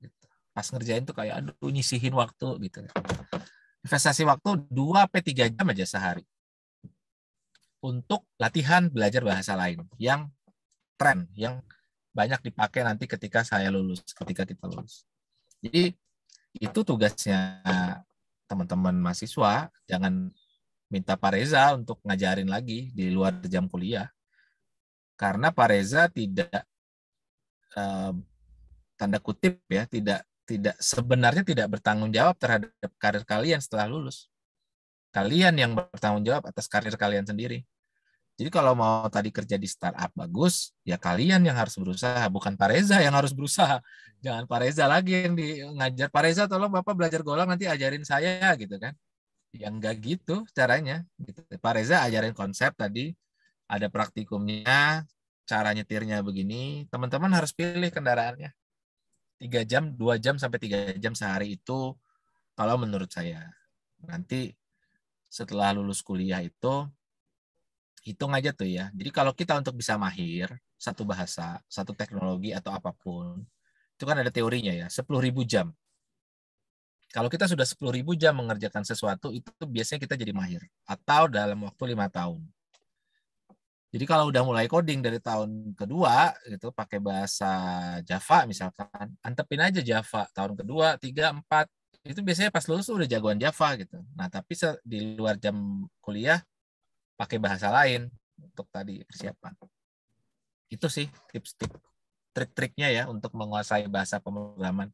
Gitu. Pas ngerjain tuh kayak aduh nyisihin waktu gitu. Ya. Investasi waktu 2 p tiga jam aja sehari. Untuk latihan belajar bahasa lain yang tren, yang banyak dipakai nanti ketika saya lulus, ketika kita lulus. Jadi itu tugasnya teman-teman mahasiswa, jangan minta Pak Reza untuk ngajarin lagi di luar jam kuliah. Karena Pak Reza tidak eh, tanda kutip ya, tidak tidak sebenarnya tidak bertanggung jawab terhadap karir kalian setelah lulus. Kalian yang bertanggung jawab atas karir kalian sendiri. Jadi kalau mau tadi kerja di startup bagus, ya kalian yang harus berusaha, bukan Pak Reza yang harus berusaha. Jangan Pak Reza lagi yang di ngajar Pak Reza tolong Bapak belajar golang nanti ajarin saya gitu kan. Yang enggak gitu caranya. Gitu. Pak Reza ajarin konsep tadi, ada praktikumnya, cara nyetirnya begini, teman-teman harus pilih kendaraannya. Tiga jam, dua jam sampai tiga jam sehari itu kalau menurut saya. Nanti setelah lulus kuliah itu hitung aja tuh ya. Jadi kalau kita untuk bisa mahir satu bahasa, satu teknologi atau apapun, itu kan ada teorinya ya, 10.000 jam. Kalau kita sudah 10.000 jam mengerjakan sesuatu, itu biasanya kita jadi mahir. Atau dalam waktu lima tahun. Jadi kalau udah mulai coding dari tahun kedua, gitu pakai bahasa Java misalkan, antepin aja Java tahun kedua, tiga, empat, itu biasanya pas lulus udah jagoan Java gitu. Nah tapi di luar jam kuliah pakai bahasa lain untuk tadi persiapan. Itu sih tips-tips trik-triknya ya untuk menguasai bahasa pemrograman.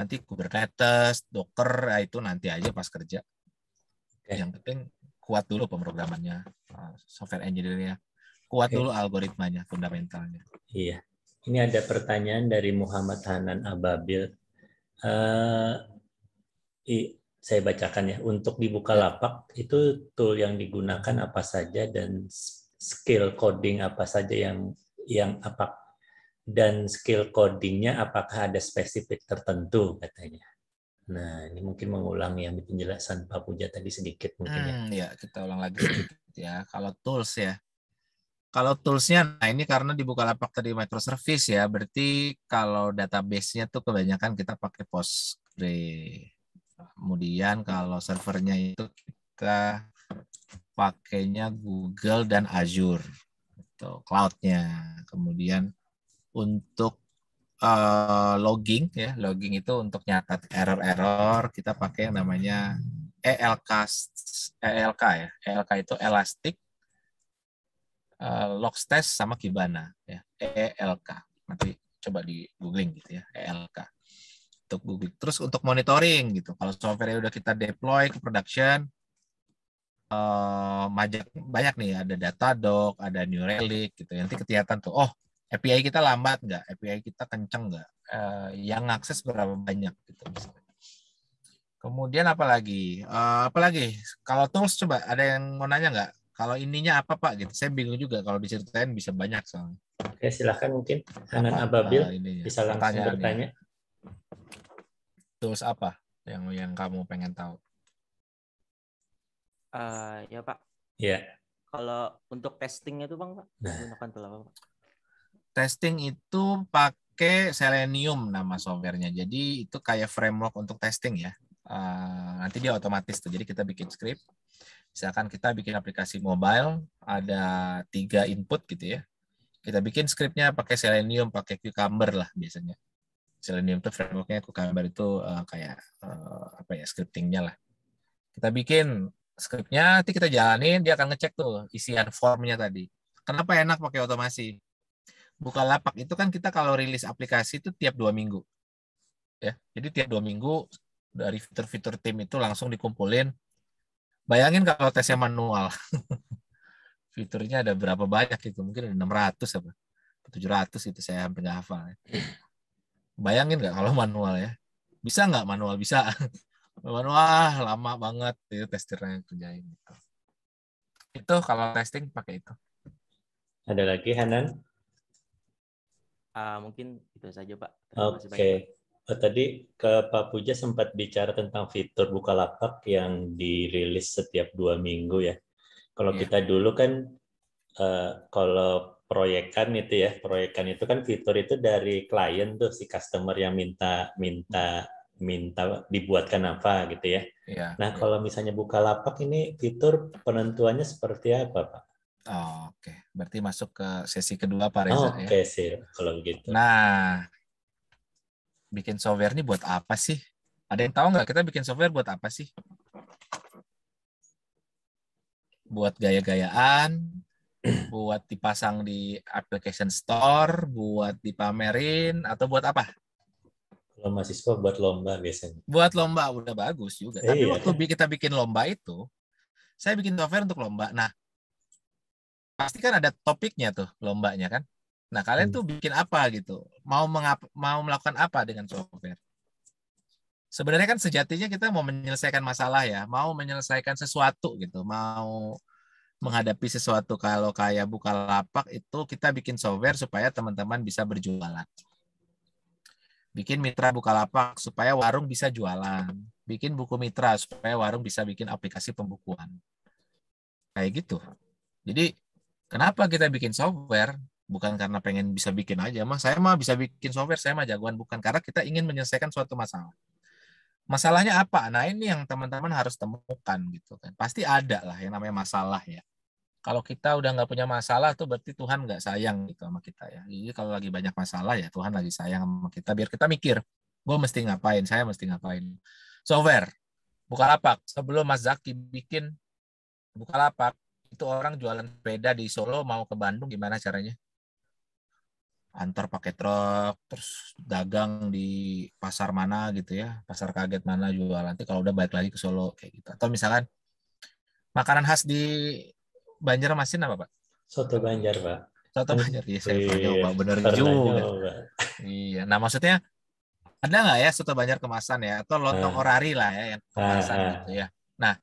Nanti Kubernetes, Docker, ya itu nanti aja pas kerja. Oke. Yang penting kuat dulu pemrogramannya, eh, software engineer-nya. Kuat Oke. dulu algoritmanya, fundamentalnya. Iya. Ini ada pertanyaan dari Muhammad Hanan Ababil. Uh, saya bacakan ya. Untuk dibuka ya. lapak itu tool yang digunakan apa saja dan skill coding apa saja yang yang apa dan skill codingnya apakah ada spesifik tertentu katanya. Nah ini mungkin mengulang yang di penjelasan Pak Puja tadi sedikit mungkin ya. hmm, ya. ya kita ulang lagi sedikit ya. Kalau tools ya. Kalau toolsnya, nah ini karena dibuka lapak tadi microservice ya, berarti kalau database-nya tuh kebanyakan kita pakai Postgre Kemudian kalau servernya itu kita pakainya Google dan Azure itu cloudnya. Kemudian untuk uh, logging ya logging itu untuk nyatat error-error kita pakai yang namanya ELK ELK ya ELK itu Elastic uh, Test sama Kibana ya ELK nanti coba di googling gitu ya ELK untuk Google. Terus untuk monitoring gitu, kalau software udah kita deploy ke production, eh, banyak nih, ada Datadog, ada New Relic gitu. Nanti kelihatan tuh, oh API kita lambat nggak, API kita kenceng nggak, eh, yang akses berapa banyak gitu. Kemudian apalagi, uh, eh, apalagi kalau tools coba ada yang mau nanya nggak? Kalau ininya apa pak? Gitu, saya bingung juga kalau diceritain bisa banyak soalnya. Oke silahkan mungkin Hanan Ababil uh, bisa langsung bertanya tools apa yang yang kamu pengen tahu? Uh, ya Pak. Iya. Yeah. Kalau untuk testing itu Bang Pak, nah. gunakan tool apa Testing itu pakai Selenium nama softwarenya. Jadi itu kayak framework untuk testing ya. Uh, nanti dia otomatis tuh. Jadi kita bikin script. Misalkan kita bikin aplikasi mobile, ada tiga input gitu ya. Kita bikin scriptnya pakai Selenium, pakai Cucumber lah biasanya. Selenium itu frameworknya gambar itu uh, kayak uh, apa ya scriptingnya lah. Kita bikin scriptnya, nanti kita jalanin, dia akan ngecek tuh isian formnya tadi. Kenapa enak pakai otomasi? Buka lapak itu kan kita kalau rilis aplikasi itu tiap dua minggu. Ya, jadi tiap dua minggu dari fitur-fitur tim itu langsung dikumpulin. Bayangin kalau tesnya manual. Fiturnya ada berapa banyak itu? Mungkin ada 600 apa. 700 itu saya hampir nggak hafal. Ya. Bayangin nggak kalau manual ya? Bisa nggak manual? Bisa. manual ah, lama banget itu testernya yang kerjain. Gitu. Itu kalau testing pakai itu. Ada lagi Hanan? Uh, mungkin itu saja Pak. Oke. Okay. Oh, tadi ke Pak Puja sempat bicara tentang fitur Bukalapak yang dirilis setiap dua minggu ya. Kalau yeah. kita dulu kan, uh, kalau proyekan itu ya proyekan itu kan fitur itu dari klien tuh si customer yang minta minta minta dibuatkan apa gitu ya. ya nah ya. kalau misalnya buka lapak ini fitur penentuannya seperti apa pak? Oh, Oke, okay. berarti masuk ke sesi kedua Pak Reza oh, okay, ya. Oke sih kalau gitu. Nah, bikin software ini buat apa sih? Ada yang tahu nggak kita bikin software buat apa sih? Buat gaya-gayaan, buat dipasang di application store, buat dipamerin, atau buat apa? Kalau mahasiswa buat lomba biasanya. Buat lomba udah bagus juga. Eh, Tapi iya. waktu kita bikin lomba itu, saya bikin software untuk lomba. Nah, pasti kan ada topiknya tuh lombanya kan. Nah, kalian hmm. tuh bikin apa gitu? Mau mau melakukan apa dengan software? Sebenarnya kan sejatinya kita mau menyelesaikan masalah ya, mau menyelesaikan sesuatu gitu, mau menghadapi sesuatu kalau kayak buka lapak itu kita bikin software supaya teman-teman bisa berjualan. Bikin mitra buka lapak supaya warung bisa jualan. Bikin buku mitra supaya warung bisa bikin aplikasi pembukuan. Kayak gitu. Jadi kenapa kita bikin software? Bukan karena pengen bisa bikin aja, mah saya mah bisa bikin software, saya mah jagoan bukan karena kita ingin menyelesaikan suatu masalah masalahnya apa? Nah ini yang teman-teman harus temukan gitu kan. Pasti ada lah yang namanya masalah ya kalau kita udah nggak punya masalah tuh berarti Tuhan nggak sayang gitu sama kita ya. Jadi kalau lagi banyak masalah ya Tuhan lagi sayang sama kita biar kita mikir, gue mesti ngapain, saya mesti ngapain. Software, Bukalapak, sebelum Mas Zaki bikin Bukalapak, itu orang jualan sepeda di Solo mau ke Bandung gimana caranya? Antar pakai truk, terus dagang di pasar mana gitu ya, pasar kaget mana jual. Nanti kalau udah balik lagi ke Solo kayak gitu. Atau misalkan makanan khas di Banjarmasin apa, Pak? Soto Banjar, Pak. Soto hmm. Banjar, iya, saya iya, pernah nyoba, benar juga. Iya, nah maksudnya ada nggak ya soto Banjar kemasan ya, atau lontong ah. orari lah ya yang ah, kemasan ah. gitu ya. Nah,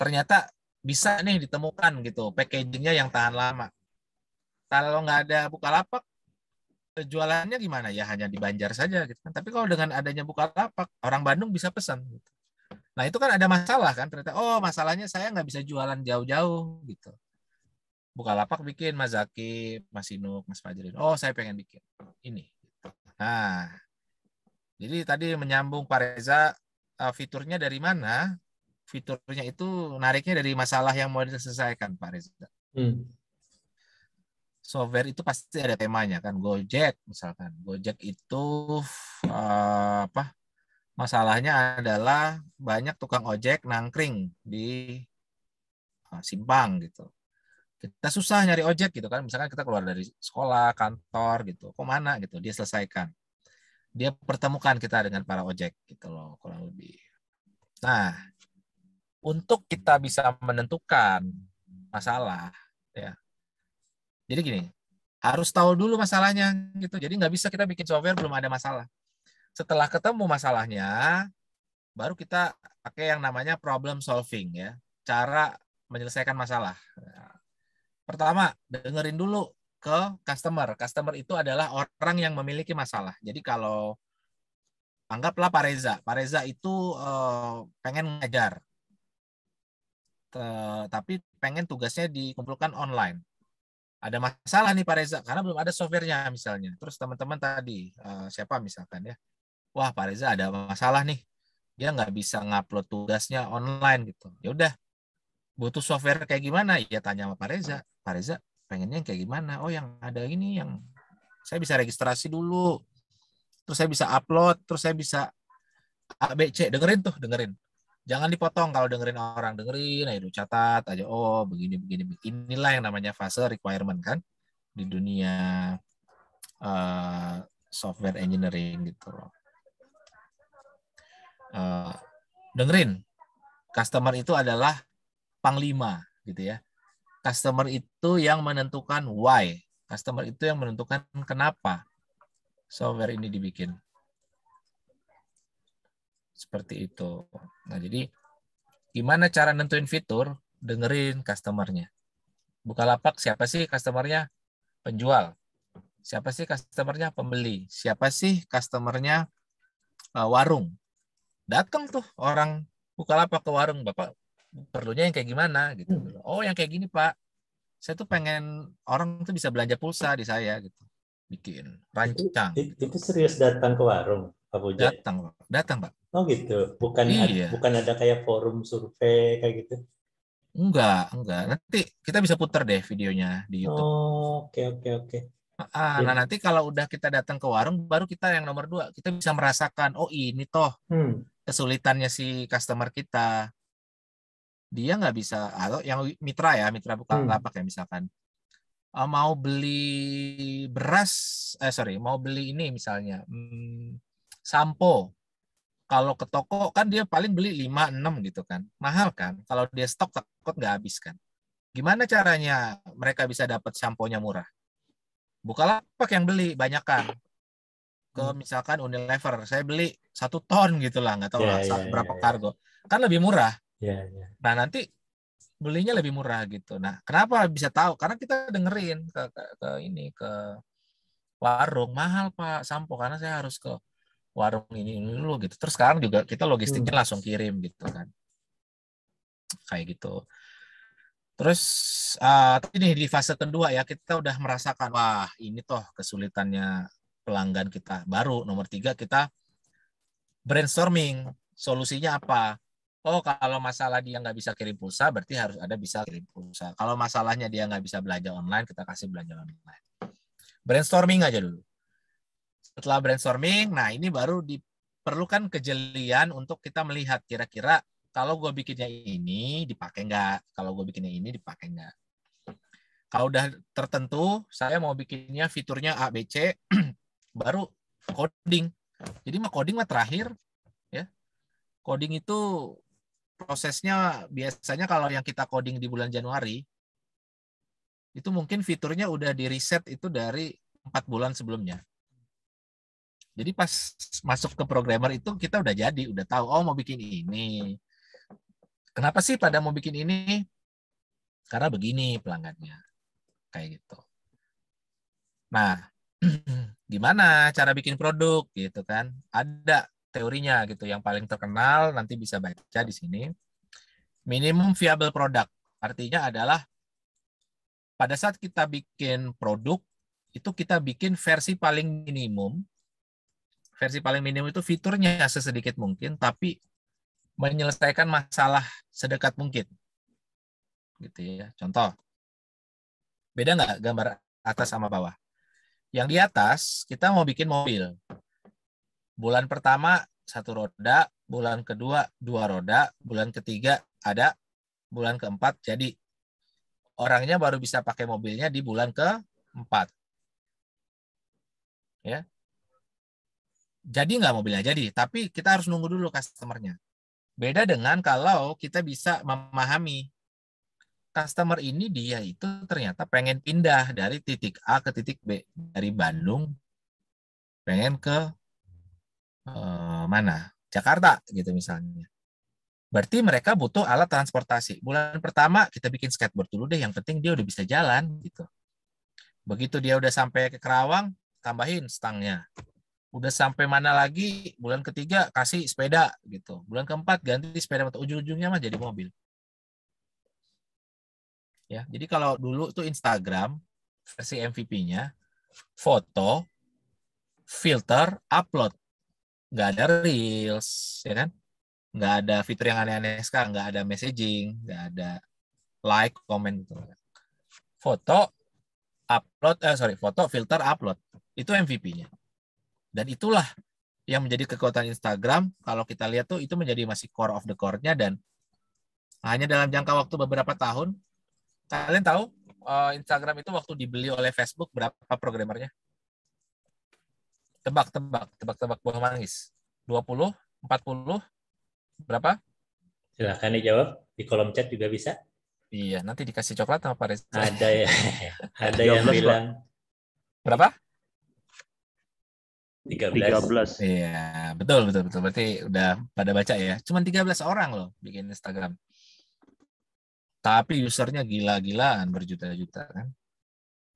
ternyata bisa nih ditemukan gitu, packagingnya yang tahan lama. Kalau nggak ada buka lapak jualannya gimana ya hanya di Banjar saja gitu kan. Tapi kalau dengan adanya buka lapak orang Bandung bisa pesan. Gitu. Nah itu kan ada masalah kan ternyata. Oh masalahnya saya nggak bisa jualan jauh-jauh gitu buka lapak bikin Mas Zaki, Mas Inuk, Mas Fajrin. Oh, saya pengen bikin ini. Nah, jadi tadi menyambung Pak Reza, eh, fiturnya dari mana? Fiturnya itu nariknya dari masalah yang mau diselesaikan Pak Reza. Hmm. Software itu pasti ada temanya kan. Gojek misalkan. Gojek itu eh, apa? Masalahnya adalah banyak tukang ojek nangkring di eh, simpang gitu kita susah nyari ojek gitu kan misalkan kita keluar dari sekolah kantor gitu kok mana gitu dia selesaikan dia pertemukan kita dengan para ojek gitu loh kurang lebih nah untuk kita bisa menentukan masalah ya jadi gini harus tahu dulu masalahnya gitu jadi nggak bisa kita bikin software belum ada masalah setelah ketemu masalahnya baru kita pakai yang namanya problem solving ya cara menyelesaikan masalah Pertama, dengerin dulu ke customer. Customer itu adalah orang yang memiliki masalah. Jadi kalau anggaplah Pak Reza, Pak Reza itu uh, pengen ngajar, Te, tapi pengen tugasnya dikumpulkan online. Ada masalah nih Pak Reza karena belum ada softwarenya misalnya. Terus teman-teman tadi uh, siapa misalkan ya, wah Pak Reza ada masalah nih, dia nggak bisa ngupload tugasnya online gitu. Ya udah, butuh software kayak gimana? Ya tanya sama Pak Reza. Hmm. Pak Reza pengennya yang kayak gimana? Oh yang ada ini yang saya bisa registrasi dulu. Terus saya bisa upload, terus saya bisa ABC. Dengerin tuh, dengerin. Jangan dipotong kalau dengerin orang dengerin, ayo catat aja. Oh begini begini inilah yang namanya fase requirement kan di dunia uh, software engineering gitu Uh, dengerin, customer itu adalah panglima gitu ya. Customer itu yang menentukan why. Customer itu yang menentukan kenapa software ini dibikin. Seperti itu. Nah, jadi gimana cara nentuin fitur? Dengerin customernya. Buka lapak siapa sih customernya? Penjual. Siapa sih customernya? Pembeli. Siapa sih customernya? Eh, warung. Datang tuh orang buka lapak ke warung, Bapak perlunya yang kayak gimana gitu hmm. oh yang kayak gini pak saya tuh pengen orang tuh bisa belanja pulsa di saya gitu bikin rancang itu, itu serius datang ke warung Pak Puja? datang datang pak oh gitu bukan iya. ada, bukan ada kayak forum survei kayak gitu enggak enggak nanti kita bisa putar deh videonya di YouTube oh oke okay, oke okay, oke okay. Ah, iya. nah nanti kalau udah kita datang ke warung, baru kita yang nomor dua, kita bisa merasakan, oh ini toh hmm. kesulitannya si customer kita dia nggak bisa atau yang mitra ya mitra bukan hmm. lapak ya misalkan uh, mau beli beras eh sorry mau beli ini misalnya hmm, sampo kalau ke toko kan dia paling beli 5 6 gitu kan mahal kan kalau dia stok takut nggak habis kan gimana caranya mereka bisa dapat sampo nya murah bukalapak yang beli banyak kan ke hmm. misalkan Unilever saya beli satu ton gitulah nggak tahu yeah, lah, yeah, ya, berapa yeah. Ya. kargo kan lebih murah Ya, ya. nah nanti belinya lebih murah gitu nah kenapa bisa tahu karena kita dengerin ke, ke, ke ini ke warung mahal pak sampo karena saya harus ke warung ini dulu gitu terus sekarang juga kita logistiknya hmm. langsung kirim gitu kan kayak gitu Terus uh, ini di fase kedua ya kita udah merasakan wah ini toh kesulitannya pelanggan kita. Baru nomor tiga kita brainstorming solusinya apa oh kalau masalah dia nggak bisa kirim pulsa berarti harus ada bisa kirim pulsa kalau masalahnya dia nggak bisa belanja online kita kasih belanja online brainstorming aja dulu setelah brainstorming nah ini baru diperlukan kejelian untuk kita melihat kira-kira kalau gue bikinnya ini dipakai nggak kalau gue bikinnya ini dipakai nggak kalau udah tertentu saya mau bikinnya fiturnya ABC baru coding jadi mah coding mah terakhir ya coding itu prosesnya biasanya kalau yang kita coding di bulan Januari itu mungkin fiturnya udah di reset itu dari empat bulan sebelumnya. Jadi pas masuk ke programmer itu kita udah jadi, udah tahu oh mau bikin ini. Kenapa sih pada mau bikin ini? Karena begini pelanggannya. Kayak gitu. Nah, gimana cara bikin produk gitu kan? Ada teorinya gitu yang paling terkenal nanti bisa baca di sini minimum viable product artinya adalah pada saat kita bikin produk itu kita bikin versi paling minimum versi paling minimum itu fiturnya sesedikit mungkin tapi menyelesaikan masalah sedekat mungkin gitu ya contoh beda nggak gambar atas sama bawah yang di atas kita mau bikin mobil Bulan pertama satu roda, bulan kedua dua roda, bulan ketiga ada, bulan keempat jadi. Orangnya baru bisa pakai mobilnya di bulan keempat. Ya. Jadi nggak mobilnya jadi, tapi kita harus nunggu dulu customernya. Beda dengan kalau kita bisa memahami customer ini dia itu ternyata pengen pindah dari titik A ke titik B dari Bandung pengen ke Eh, mana Jakarta gitu misalnya berarti mereka butuh alat transportasi bulan pertama kita bikin skateboard dulu deh yang penting dia udah bisa jalan gitu begitu dia udah sampai ke Kerawang tambahin stangnya udah sampai mana lagi bulan ketiga kasih sepeda gitu bulan keempat ganti sepeda atau ujung-ujungnya mah jadi mobil ya jadi kalau dulu tuh Instagram versi MVP-nya foto filter upload nggak ada reels ya kan nggak ada fitur yang aneh-aneh sekarang nggak ada messaging nggak ada like komen gitu foto upload eh sorry foto filter upload itu MVP-nya dan itulah yang menjadi kekuatan Instagram kalau kita lihat tuh itu menjadi masih core of the core-nya dan hanya dalam jangka waktu beberapa tahun kalian tahu eh, Instagram itu waktu dibeli oleh Facebook berapa programmernya Tebak, tebak, tebak, tebak buah manggis. 20, 40, berapa? Silahkan dijawab. Di kolom chat juga bisa. Iya, nanti dikasih coklat sama Pak Reza. Ada ya. Ada yang bilang. Berapa? 13. 13. Iya, betul betul betul. Berarti udah pada baca ya. Cuman 13 orang loh bikin Instagram. Tapi usernya gila-gilaan berjuta-juta kan.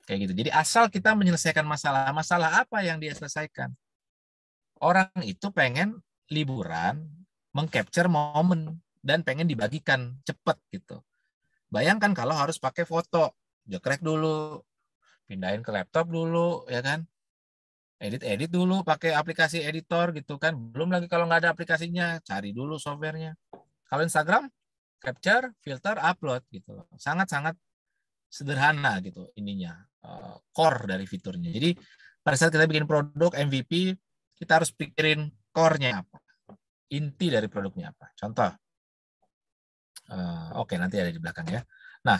Kayak gitu. Jadi asal kita menyelesaikan masalah, masalah apa yang dia selesaikan? Orang itu pengen liburan, mengcapture momen dan pengen dibagikan cepet gitu. Bayangkan kalau harus pakai foto, jekrek dulu, pindahin ke laptop dulu, ya kan? Edit-edit dulu, pakai aplikasi editor gitu kan. Belum lagi kalau nggak ada aplikasinya, cari dulu softwarenya. Kalau Instagram, capture, filter, upload gitu. Sangat-sangat sederhana gitu ininya uh, core dari fiturnya. Jadi pada saat kita bikin produk MVP kita harus pikirin core-nya apa, inti dari produknya apa. Contoh, uh, oke okay, nanti ada di belakang ya. Nah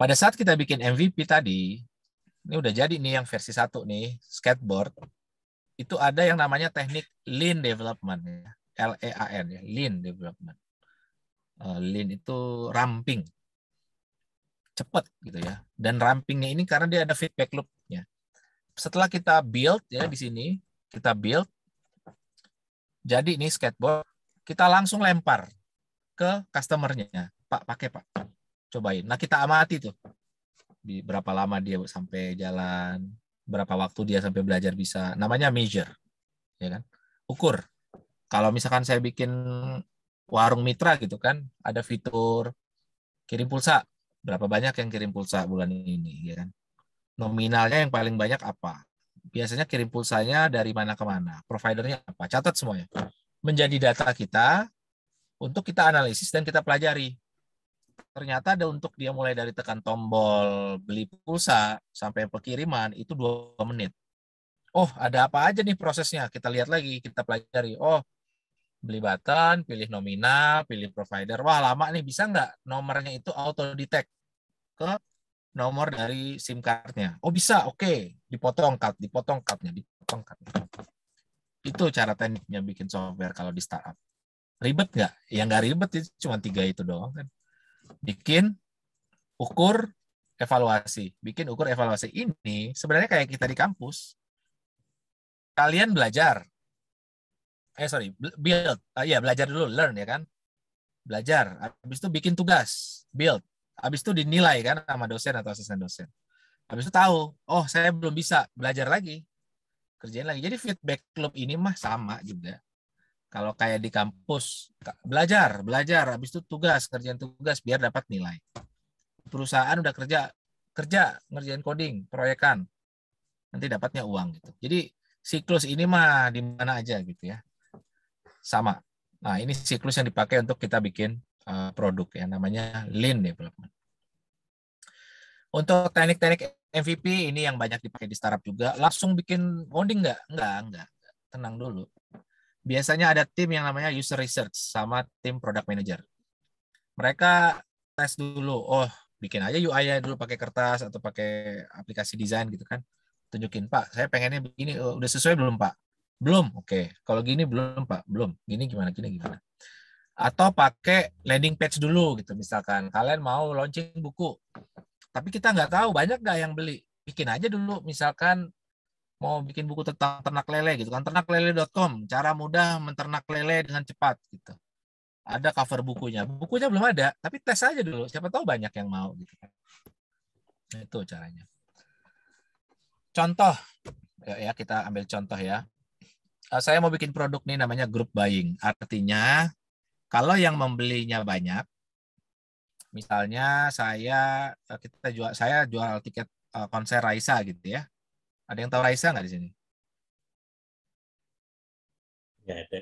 pada saat kita bikin MVP tadi ini udah jadi nih yang versi satu nih skateboard itu ada yang namanya teknik lean development ya. L E A N ya, lean development. Uh, lean itu ramping cepat gitu ya. Dan rampingnya ini karena dia ada feedback loop-nya. Setelah kita build ya di sini, kita build. Jadi ini skateboard, kita langsung lempar ke customernya. Pak, pakai Pak. Cobain. Nah, kita amati tuh. Di berapa lama dia sampai jalan, berapa waktu dia sampai belajar bisa. Namanya measure. Ya kan? Ukur. Kalau misalkan saya bikin warung mitra gitu kan, ada fitur kirim pulsa berapa banyak yang kirim pulsa bulan ini ya kan nominalnya yang paling banyak apa biasanya kirim pulsanya dari mana ke mana providernya apa catat semuanya menjadi data kita untuk kita analisis dan kita pelajari ternyata ada untuk dia mulai dari tekan tombol beli pulsa sampai pengiriman itu dua menit oh ada apa aja nih prosesnya kita lihat lagi kita pelajari oh beli button, pilih nomina, pilih provider. Wah lama nih, bisa nggak nomornya itu auto detect ke nomor dari SIM cardnya? Oh bisa, oke. Okay. Dipotong card, dipotong card-nya, dipotong -nya. Itu cara tekniknya bikin software kalau di startup. Ribet nggak? yang nggak ribet, itu cuma tiga itu doang kan. Bikin, ukur, evaluasi. Bikin ukur evaluasi ini sebenarnya kayak kita di kampus. Kalian belajar, eh sorry build uh, ya belajar dulu learn ya kan belajar habis itu bikin tugas build habis itu dinilai kan sama dosen atau asisten dosen habis itu tahu oh saya belum bisa belajar lagi kerjain lagi jadi feedback club ini mah sama juga kalau kayak di kampus belajar belajar habis itu tugas kerjaan tugas biar dapat nilai perusahaan udah kerja kerja ngerjain coding proyekan nanti dapatnya uang gitu jadi siklus ini mah di mana aja gitu ya sama. Nah, ini siklus yang dipakai untuk kita bikin uh, produk ya namanya lean development. Untuk teknik-teknik MVP ini yang banyak dipakai di startup juga, langsung bikin coding nggak? Nggak, nggak. Tenang dulu. Biasanya ada tim yang namanya user research sama tim product manager. Mereka tes dulu, oh bikin aja UI-nya dulu pakai kertas atau pakai aplikasi desain gitu kan. Tunjukin, Pak, saya pengennya begini, oh, udah sesuai belum Pak? Belum, oke. Okay. Kalau gini belum, Pak. Belum. Gini gimana, gini gimana. Atau pakai landing page dulu gitu. Misalkan kalian mau launching buku, tapi kita nggak tahu banyak nggak yang beli. Bikin aja dulu, misalkan mau bikin buku tentang ternak lele gitu kan ternaklele.com cara mudah menternak lele dengan cepat gitu ada cover bukunya bukunya belum ada tapi tes aja dulu siapa tahu banyak yang mau gitu kan. itu caranya contoh ya, ya kita ambil contoh ya Eh, saya mau bikin produk nih namanya group buying. Artinya kalau yang membelinya banyak, misalnya saya eh, kita jual saya jual tiket eh, konser Raisa gitu ya. Ada yang tahu Raisa nggak di sini? Ya ada.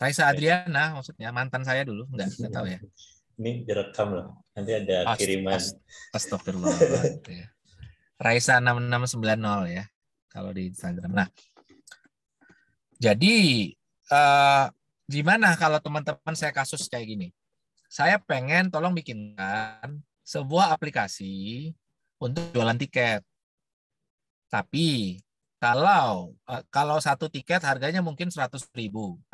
Raisa Adriana maksudnya mantan saya dulu nggak nggak tahu ya. Ini direkam loh. Nanti ada kiriman. Astagfirullah. Ya. Raisa 6690 ya kalau di Instagram. Nah, jadi uh, gimana kalau teman-teman saya kasus kayak gini? Saya pengen tolong bikinkan sebuah aplikasi untuk jualan tiket. Tapi kalau eh, kalau satu tiket harganya mungkin 100.000,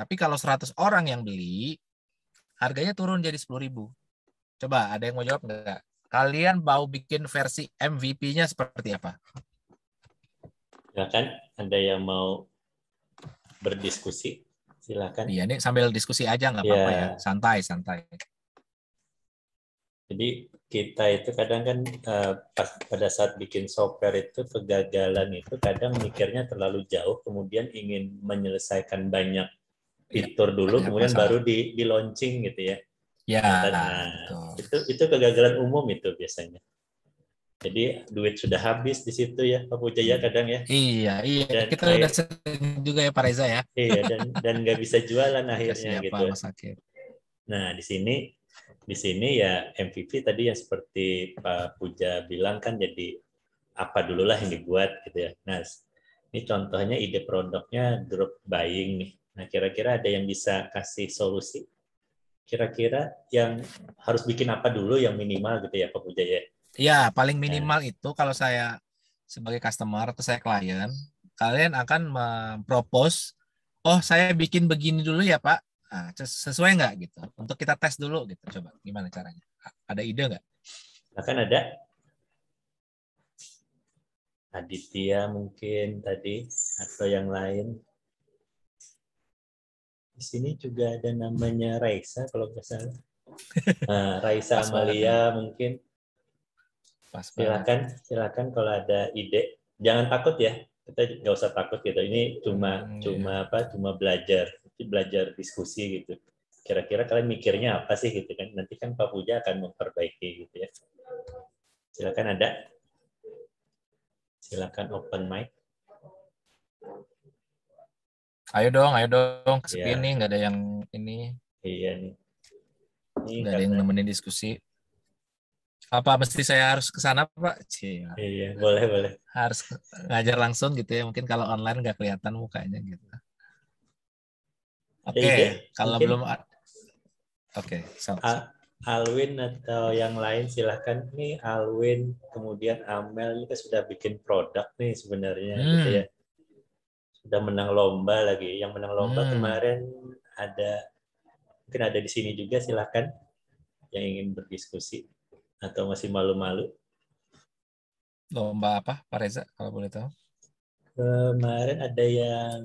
tapi kalau 100 orang yang beli harganya turun jadi 10.000. Coba ada yang mau jawab enggak? Kalian mau bikin versi MVP-nya seperti apa? Silakan, ada yang mau berdiskusi. Silakan. Iya, ini sambil diskusi aja nggak apa-apa ya. ya. Santai, santai. Jadi kita itu kadang kan uh, pada saat bikin software itu kegagalan itu kadang mikirnya terlalu jauh, kemudian ingin menyelesaikan banyak iya, fitur ya, dulu, kemudian masalah. baru di, di launching gitu ya. Ya, nah, nah itu itu kegagalan umum itu biasanya. Jadi duit sudah habis di situ ya Pak Puja ya hmm. kadang ya. Iya, iya. Dan kita akhir, udah juga ya Pak Reza ya. Iya, dan dan nggak bisa jualan akhirnya Siapa, gitu. Nah, di sini di sini ya MVP tadi yang seperti Pak Puja bilang kan jadi apa dulu lah yang dibuat gitu ya. Nah, ini contohnya ide produknya drop buying nih. Nah, kira-kira ada yang bisa kasih solusi? Kira-kira yang harus bikin apa dulu yang minimal gitu ya Pak Puja ya? Ya, paling minimal yeah. itu kalau saya sebagai customer atau saya klien, kalian akan mempropose, oh saya bikin begini dulu ya Pak, nah, sesuai nggak gitu? Untuk kita tes dulu gitu, coba gimana caranya? Ada ide nggak? Akan ada Aditya mungkin tadi atau yang lain. Di sini juga ada namanya Raisa kalau nggak salah. Nah, Raisa Amalia mungkin Pas silakan, silakan kalau ada ide, jangan takut ya. Kita nggak usah takut gitu. Ini cuma hmm, iya. cuma iya. apa? Cuma belajar, belajar diskusi gitu. Kira-kira kalian mikirnya apa sih gitu kan? Nanti kan Pak Puja akan memperbaiki gitu ya. Silakan ada. Silakan open mic. Ayo dong, ayo dong. Kesepian ya. nih, nggak ada yang ini. Iya nih. Ini gak ada yang nemenin diskusi apa mesti saya harus ke sana pak? Cie, iya boleh boleh. Harus ngajar langsung gitu ya mungkin kalau online nggak kelihatan mukanya gitu. Oke okay, iya, iya. kalau mungkin. belum oke okay, so, so. Alwin atau yang lain silahkan nih Alwin kemudian Amel ini kan sudah bikin produk nih sebenarnya hmm. gitu ya sudah menang lomba lagi yang menang lomba hmm. kemarin ada mungkin ada di sini juga silahkan yang ingin berdiskusi atau masih malu-malu? Lomba apa, Pak Reza, kalau boleh tahu? Kemarin ada yang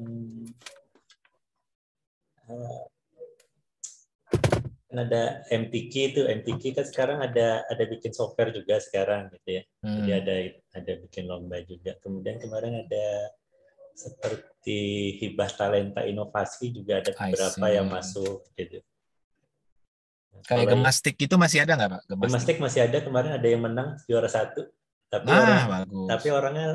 kan ada MTK itu MTK kan sekarang ada ada bikin software juga sekarang gitu ya hmm. jadi ada ada bikin lomba juga kemudian kemarin ada seperti hibah talenta inovasi juga ada beberapa yang masuk gitu Kayak Kalau gemastik itu masih ada nggak pak? Gemastik. gemastik masih ada kemarin ada yang menang juara satu, tapi ah, orang, bagus. tapi orangnya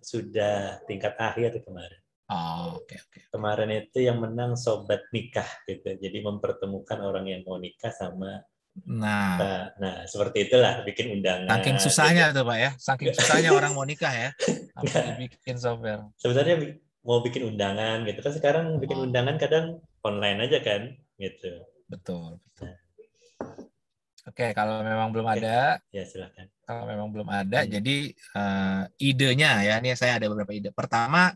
sudah tingkat akhir kemarin. Oh, oke okay, oke. Okay. Kemarin itu yang menang sobat nikah gitu, jadi mempertemukan orang yang mau nikah sama Nah, nah, nah seperti itulah bikin undangan. Saking susahnya gitu. tuh pak ya, saking susahnya orang mau nikah ya, bikin software. Sebenarnya mau bikin undangan gitu kan sekarang bikin oh. undangan kadang online aja kan gitu. Betul. betul. Nah, Oke, kalau memang belum ada, ya silakan. Kalau memang belum ada, hmm. jadi uh, idenya ya, ini saya ada beberapa ide. Pertama,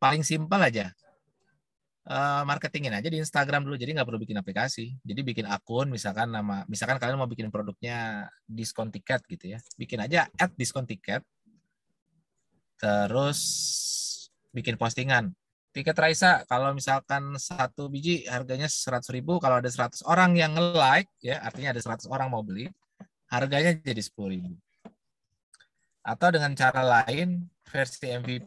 paling simpel aja, uh, marketingin aja di Instagram dulu, jadi nggak perlu bikin aplikasi. Jadi bikin akun, misalkan nama, misalkan kalian mau bikin produknya diskon tiket gitu ya, bikin aja at diskon tiket, terus bikin postingan tiket Raisa kalau misalkan satu biji harganya seratus ribu kalau ada 100 orang yang nge-like ya artinya ada 100 orang mau beli harganya jadi sepuluh ribu atau dengan cara lain versi MVP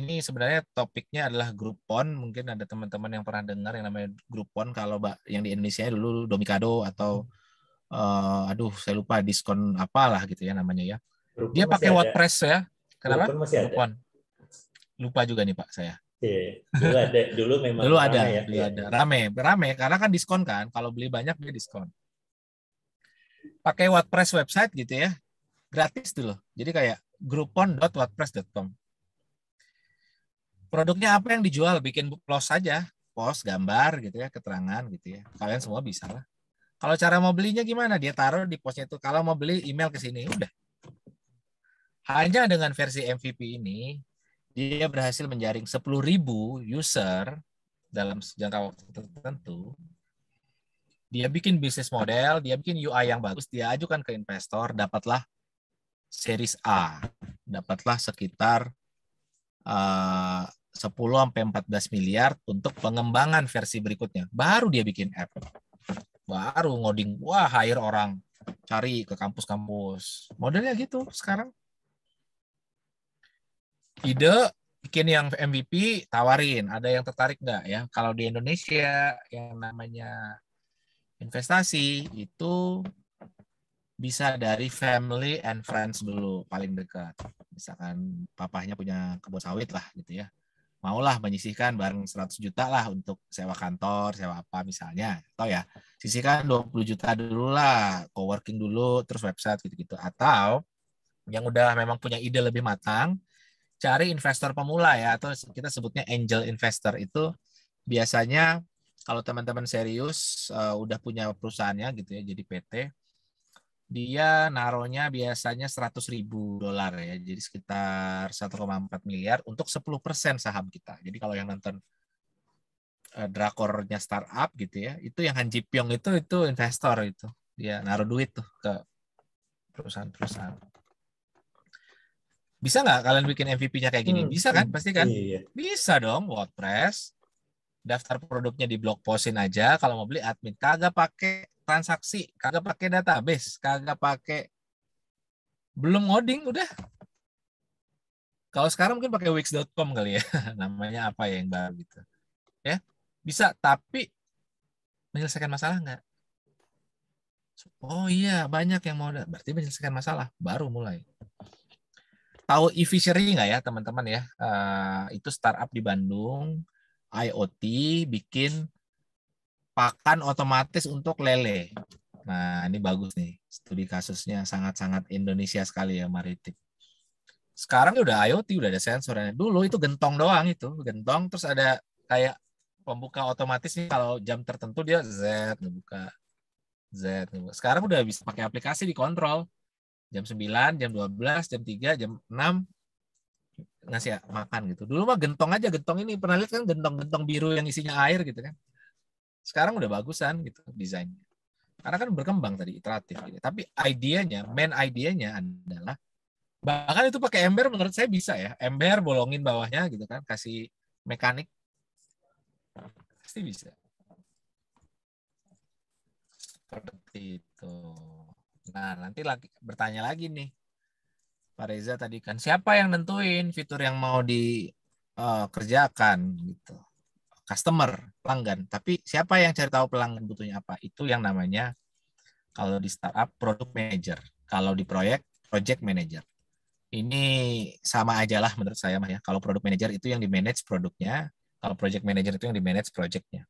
ini sebenarnya topiknya adalah Groupon mungkin ada teman-teman yang pernah dengar yang namanya Groupon kalau yang di Indonesia dulu Domikado atau uh, aduh saya lupa diskon apalah gitu ya namanya ya Groupon dia pakai WordPress ya kenapa Groupon, masih Groupon lupa juga nih pak saya Iya, dulu ada, dulu memang dulu ada, ya. ada, rame, rame, karena kan diskon kan, kalau beli banyak dia diskon. Pakai WordPress website gitu ya, gratis dulu. Jadi kayak groupon.wordpress.com. Produknya apa yang dijual? Bikin post saja, post gambar gitu ya, keterangan gitu ya. Kalian semua bisa lah. Kalau cara mau belinya gimana? Dia taruh di posnya itu. Kalau mau beli email ke sini, udah. Hanya dengan versi MVP ini, dia berhasil menjaring 10.000 user dalam jangka waktu tertentu, dia bikin bisnis model, dia bikin UI yang bagus, dia ajukan ke investor, dapatlah series A, dapatlah sekitar eh, uh, 10 sampai 14 miliar untuk pengembangan versi berikutnya. Baru dia bikin app. Baru ngoding, wah hire orang, cari ke kampus-kampus. Modelnya gitu sekarang ide bikin yang MVP tawarin ada yang tertarik nggak ya kalau di Indonesia yang namanya investasi itu bisa dari family and friends dulu paling dekat misalkan papahnya punya kebun sawit lah gitu ya maulah menyisihkan bareng 100 juta lah untuk sewa kantor, sewa apa misalnya. Atau ya, sisihkan 20 juta dulu lah, co-working dulu, terus website gitu-gitu. Atau yang udah memang punya ide lebih matang, cari investor pemula ya atau kita sebutnya angel investor itu biasanya kalau teman-teman serius uh, udah punya perusahaannya gitu ya jadi PT dia naronya biasanya 100 ribu dolar ya jadi sekitar 1,4 miliar untuk 10% saham kita jadi kalau yang nonton uh, drakornya startup gitu ya itu yang Han Ji Pyong itu itu investor itu dia naruh duit tuh ke perusahaan-perusahaan bisa nggak kalian bikin MVP-nya kayak gini? Hmm, bisa kan? Hmm. Pasti kan? Iya. Bisa dong WordPress. Daftar produknya di blog postin aja. Kalau mau beli admin, kagak pakai transaksi, kagak pakai database, kagak pakai belum ngoding udah. Kalau sekarang mungkin pakai wix.com kali ya. Namanya apa ya yang baru gitu. Ya, bisa tapi menyelesaikan masalah nggak? Oh iya, banyak yang mau berarti menyelesaikan masalah baru mulai tahu e-fishery nggak ya teman-teman ya? Uh, itu startup di Bandung, IoT bikin pakan otomatis untuk lele. Nah ini bagus nih studi kasusnya sangat-sangat Indonesia sekali ya maritim. Sekarang udah IoT udah ada sensornya. Dulu itu gentong doang itu gentong terus ada kayak pembuka otomatis nih kalau jam tertentu dia Z ngebuka Z Sekarang udah bisa pakai aplikasi dikontrol jam 9, jam 12, jam 3, jam 6 ngasih makan gitu. Dulu mah gentong aja, gentong ini pernah lihat kan gentong-gentong biru yang isinya air gitu kan. Sekarang udah bagusan gitu desainnya. Karena kan berkembang tadi iteratif gitu. Tapi idenya, main idenya adalah bahkan itu pakai ember menurut saya bisa ya. Ember bolongin bawahnya gitu kan, kasih mekanik pasti bisa. Seperti itu. Nah, nanti lagi, bertanya lagi nih. Pak Reza tadi kan siapa yang nentuin fitur yang mau dikerjakan eh, uh, gitu. Customer, pelanggan. Tapi siapa yang cari tahu pelanggan butuhnya apa? Itu yang namanya kalau di startup product manager, kalau di proyek project manager. Ini sama aja lah menurut saya mah ya. Kalau product manager itu yang di manage produknya, kalau project manager itu yang di manage projectnya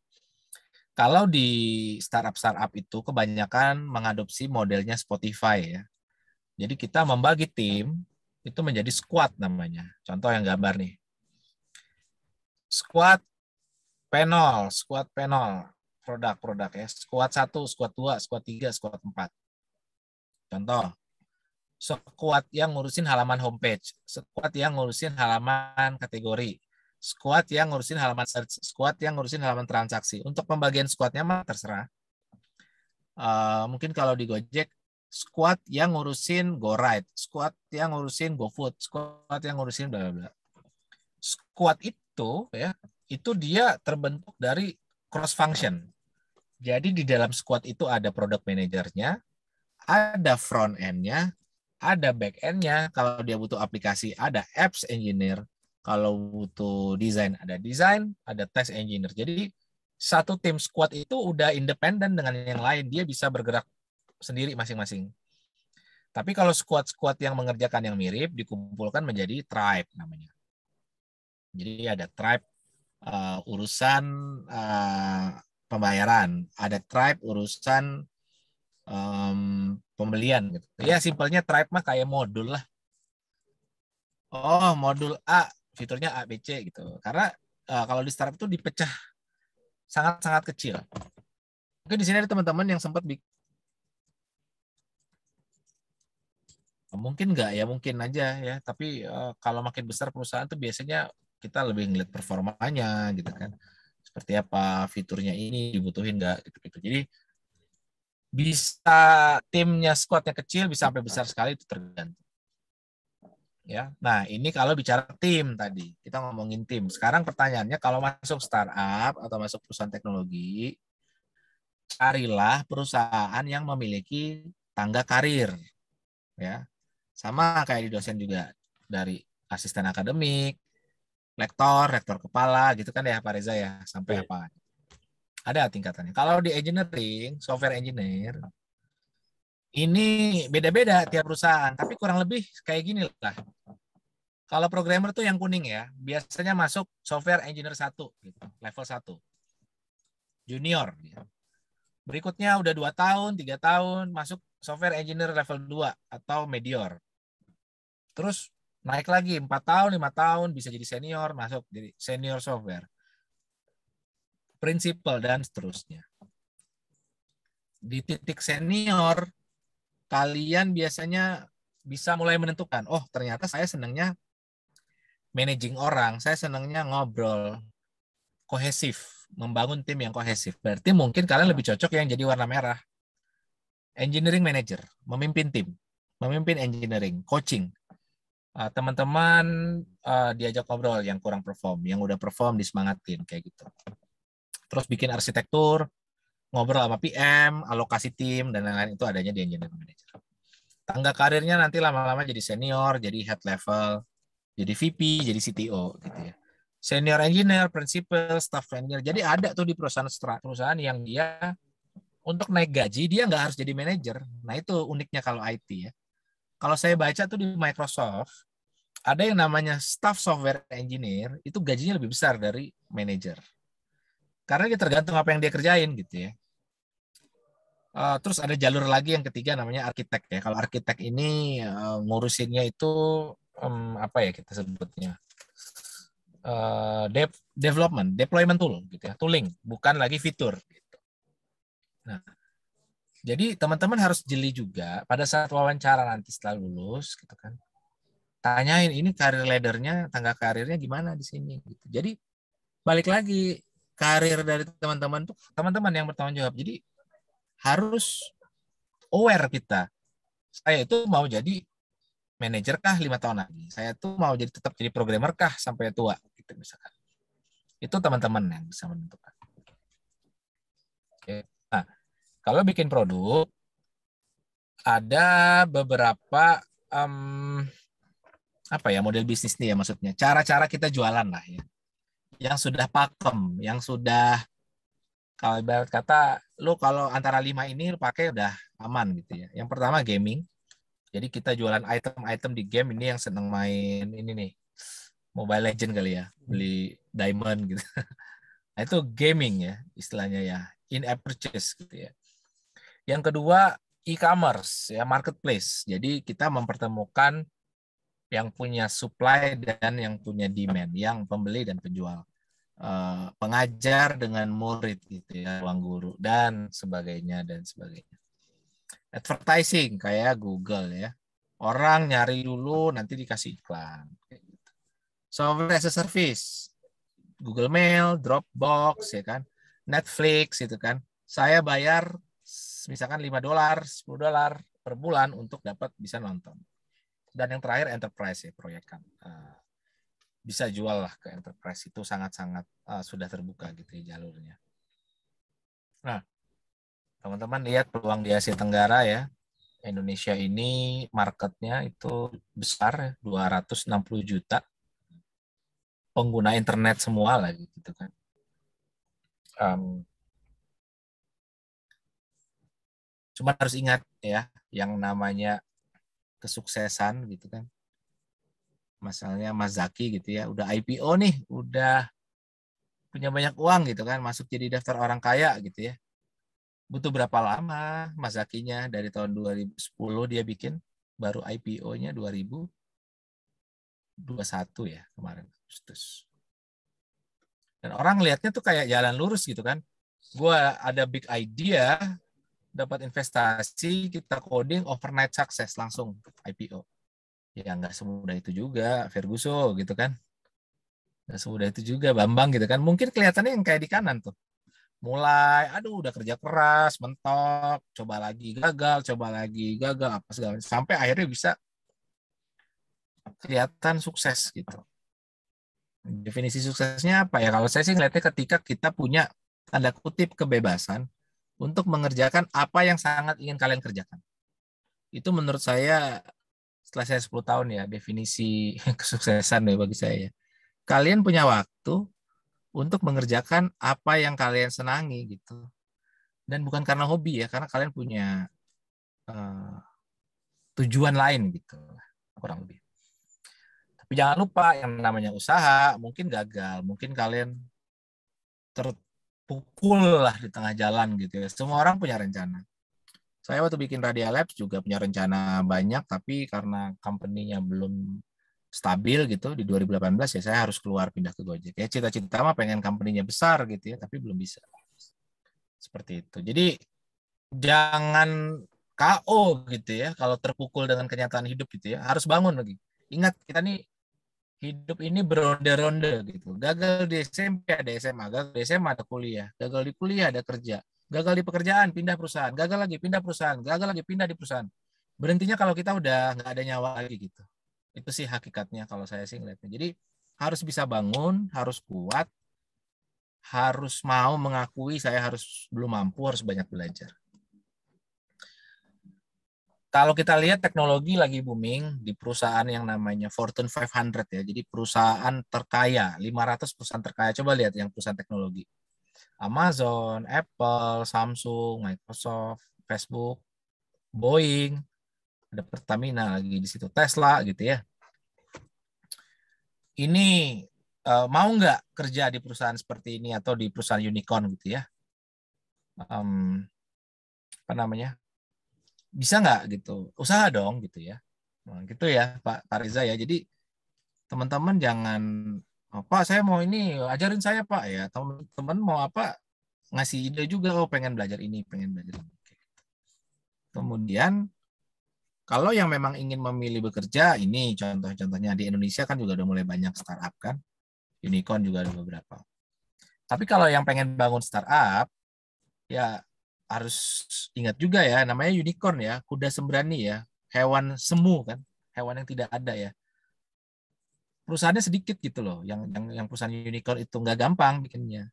kalau di startup-startup itu kebanyakan mengadopsi modelnya Spotify ya. Jadi kita membagi tim itu menjadi squad namanya. Contoh yang gambar nih. Squad panel, squad panel produk-produk ya. Squad 1, squad 2, squad 3, squad 4. Contoh, squad yang ngurusin halaman homepage, squad yang ngurusin halaman kategori, squad yang ngurusin halaman search, squad yang ngurusin halaman transaksi. Untuk pembagian squadnya mah terserah. Uh, mungkin kalau di Gojek, squad yang ngurusin GoRide, squad yang ngurusin GoFood, squad yang ngurusin bla bla bla. Squad itu ya, itu dia terbentuk dari cross function. Jadi di dalam squad itu ada product manajernya, ada front end-nya, ada back end-nya. Kalau dia butuh aplikasi, ada apps engineer, kalau butuh desain ada desain, ada test engineer. Jadi satu tim squad itu udah independen dengan yang lain, dia bisa bergerak sendiri masing-masing. Tapi kalau squad-squad yang mengerjakan yang mirip dikumpulkan menjadi tribe namanya. Jadi ada tribe uh, urusan uh, pembayaran, ada tribe urusan um, pembelian gitu. Ya simpelnya tribe mah kayak modul lah. Oh, modul A fiturnya A, B, C gitu. Karena uh, kalau di startup itu dipecah sangat-sangat kecil. Mungkin di sini ada teman-teman yang sempat bikin mungkin nggak ya mungkin aja ya tapi uh, kalau makin besar perusahaan tuh biasanya kita lebih ngeliat performanya gitu kan seperti apa fiturnya ini dibutuhin nggak gitu gitu jadi bisa timnya squadnya kecil bisa sampai besar sekali itu tergantung ya. Nah, ini kalau bicara tim tadi, kita ngomongin tim. Sekarang pertanyaannya kalau masuk startup atau masuk perusahaan teknologi, carilah perusahaan yang memiliki tangga karir. Ya. Sama kayak di dosen juga dari asisten akademik, lektor, rektor kepala gitu kan ya Pak Reza ya, sampai iya. apa. Ada tingkatannya. Kalau di engineering, software engineer, ini beda-beda tiap perusahaan, tapi kurang lebih kayak gini lah. Kalau programmer tuh yang kuning ya, biasanya masuk software engineer satu, gitu, level 1. Junior. Gitu. Berikutnya udah dua tahun, tiga tahun, masuk software engineer level 2 atau medior. Terus naik lagi empat tahun, lima tahun, bisa jadi senior, masuk jadi senior software. Principal dan seterusnya. Di titik senior, kalian biasanya bisa mulai menentukan, oh ternyata saya senangnya managing orang, saya senangnya ngobrol, kohesif, membangun tim yang kohesif. Berarti mungkin kalian lebih cocok yang jadi warna merah. Engineering manager, memimpin tim, memimpin engineering, coaching. Ah, teman-teman uh, uh, diajak ngobrol yang kurang perform, yang udah perform disemangatin kayak gitu. Terus bikin arsitektur, ngobrol sama PM, alokasi tim dan lain-lain itu adanya di engineering manager. Tangga karirnya nanti lama-lama jadi senior, jadi head level, jadi VP, jadi CTO gitu ya. Senior engineer, principal, staff engineer. Jadi ada tuh di perusahaan perusahaan yang dia untuk naik gaji dia nggak harus jadi manager. Nah itu uniknya kalau IT ya. Kalau saya baca tuh di Microsoft ada yang namanya staff software engineer itu gajinya lebih besar dari manager. karena dia tergantung apa yang dia kerjain gitu ya. Eh, terus ada jalur lagi yang ketiga namanya arsitek ya. Kalau arsitek ini uh, ngurusinnya itu um, apa ya kita sebutnya uh, eh, dev development, deployment tool gitu ya, tooling, bukan lagi fitur. Gitu. Nah, jadi teman-teman harus jeli juga pada saat wawancara nanti setelah lulus gitu kan. Tanyain ini karir leadernya, tangga karirnya gimana di sini gitu. Jadi balik lagi karir dari teman-teman tuh teman-teman yang bertanggung jawab. Jadi harus aware kita. Saya itu mau jadi manajer kah lima tahun lagi? Saya tuh mau jadi tetap jadi programmer kah sampai tua? Gitu misalkan. Itu teman-teman yang bisa menentukan. Oke. Nah, kalau bikin produk ada beberapa um, apa ya model bisnis nih ya maksudnya cara-cara kita jualan lah ya yang sudah pakem yang sudah kalau ibarat kata lu kalau antara lima ini lu pakai udah aman gitu ya. Yang pertama gaming. Jadi kita jualan item-item di game ini yang seneng main ini nih. Mobile Legend kali ya, beli diamond gitu. Nah, itu gaming ya istilahnya ya, in-app purchase gitu ya. Yang kedua e-commerce ya marketplace. Jadi kita mempertemukan yang punya supply dan yang punya demand, yang pembeli dan penjual. Eh, pengajar dengan murid gitu ya, ruang guru dan sebagainya dan sebagainya. Advertising kayak Google ya. Orang nyari dulu nanti dikasih iklan. Gitu. Software as a service. Google Mail, Dropbox ya kan. Netflix itu kan. Saya bayar misalkan 5 dolar, 10 dolar per bulan untuk dapat bisa nonton. Dan yang terakhir enterprise ya proyek kan. eh, bisa jual lah ke enterprise itu sangat-sangat uh, sudah terbuka gitu ya jalurnya. Nah, teman-teman lihat peluang di Asia Tenggara ya. Indonesia ini marketnya itu besar 260 juta pengguna internet semua lah gitu kan. Um, cuma harus ingat ya yang namanya kesuksesan gitu kan Masalahnya Mas Zaki gitu ya, udah IPO nih, udah punya banyak uang gitu kan, masuk jadi daftar orang kaya gitu ya. Butuh berapa lama Mas Zakinya dari tahun 2010 dia bikin baru IPO-nya 2021 ya kemarin Agustus. Dan orang lihatnya tuh kayak jalan lurus gitu kan. Gua ada big idea, dapat investasi, kita coding overnight success langsung IPO ya nggak semudah itu juga Ferguson gitu kan nggak semudah itu juga Bambang gitu kan mungkin kelihatannya yang kayak di kanan tuh mulai aduh udah kerja keras mentok coba lagi gagal coba lagi gagal apa segala sampai akhirnya bisa kelihatan sukses gitu definisi suksesnya apa ya kalau saya sih ngeliatnya ketika kita punya tanda kutip kebebasan untuk mengerjakan apa yang sangat ingin kalian kerjakan itu menurut saya setelah saya 10 tahun ya definisi kesuksesan ya bagi saya. Ya. Kalian punya waktu untuk mengerjakan apa yang kalian senangi gitu. Dan bukan karena hobi ya, karena kalian punya uh, tujuan lain gitu kurang lebih. Tapi jangan lupa yang namanya usaha mungkin gagal, mungkin kalian terpukul lah di tengah jalan gitu ya. Semua orang punya rencana. Saya waktu bikin Radia Labs juga punya rencana banyak, tapi karena company-nya belum stabil gitu di 2018 ya saya harus keluar pindah ke Gojek. Ya cita-cita mah pengen company-nya besar gitu ya, tapi belum bisa. Seperti itu. Jadi jangan KO gitu ya kalau terpukul dengan kenyataan hidup gitu ya. Harus bangun lagi. Ingat kita nih hidup ini beronde-ronde gitu. Gagal di SMP ada SMA, gagal di SMA ada kuliah, gagal di kuliah ada kerja, gagal di pekerjaan pindah perusahaan gagal lagi pindah perusahaan gagal lagi pindah di perusahaan berhentinya kalau kita udah nggak ada nyawa lagi gitu itu sih hakikatnya kalau saya sih ngeliatnya jadi harus bisa bangun harus kuat harus mau mengakui saya harus belum mampu harus banyak belajar kalau kita lihat teknologi lagi booming di perusahaan yang namanya Fortune 500 ya. Jadi perusahaan terkaya, 500 perusahaan terkaya. Coba lihat yang perusahaan teknologi Amazon, Apple, Samsung, Microsoft, Facebook, Boeing, ada Pertamina lagi di situ, Tesla gitu ya. Ini eh, mau nggak kerja di perusahaan seperti ini atau di perusahaan unicorn gitu ya? Um, apa namanya? Bisa nggak gitu? Usaha dong gitu ya. Nah, gitu ya Pak Pak ya. Jadi teman-teman jangan Oh, Pak saya mau ini ajarin saya Pak ya teman-teman mau apa ngasih ide juga oh pengen belajar ini pengen belajar ini. Kemudian kalau yang memang ingin memilih bekerja ini contoh-contohnya di Indonesia kan juga udah mulai banyak startup kan unicorn juga ada beberapa. Tapi kalau yang pengen bangun startup ya harus ingat juga ya namanya unicorn ya kuda sembrani ya hewan semu kan hewan yang tidak ada ya perusahaannya sedikit gitu loh yang yang yang perusahaan unicorn itu nggak gampang bikinnya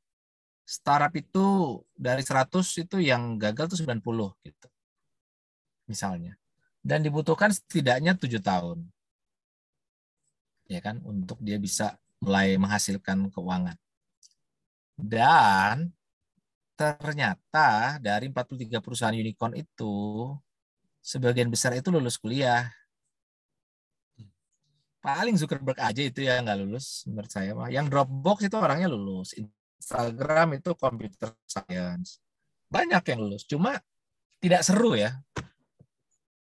startup itu dari 100 itu yang gagal tuh 90 gitu misalnya dan dibutuhkan setidaknya tujuh tahun ya kan untuk dia bisa mulai menghasilkan keuangan dan ternyata dari 43 perusahaan unicorn itu sebagian besar itu lulus kuliah paling Zuckerberg aja itu yang nggak lulus menurut saya mah. Yang Dropbox itu orangnya lulus, Instagram itu computer science. Banyak yang lulus, cuma tidak seru ya.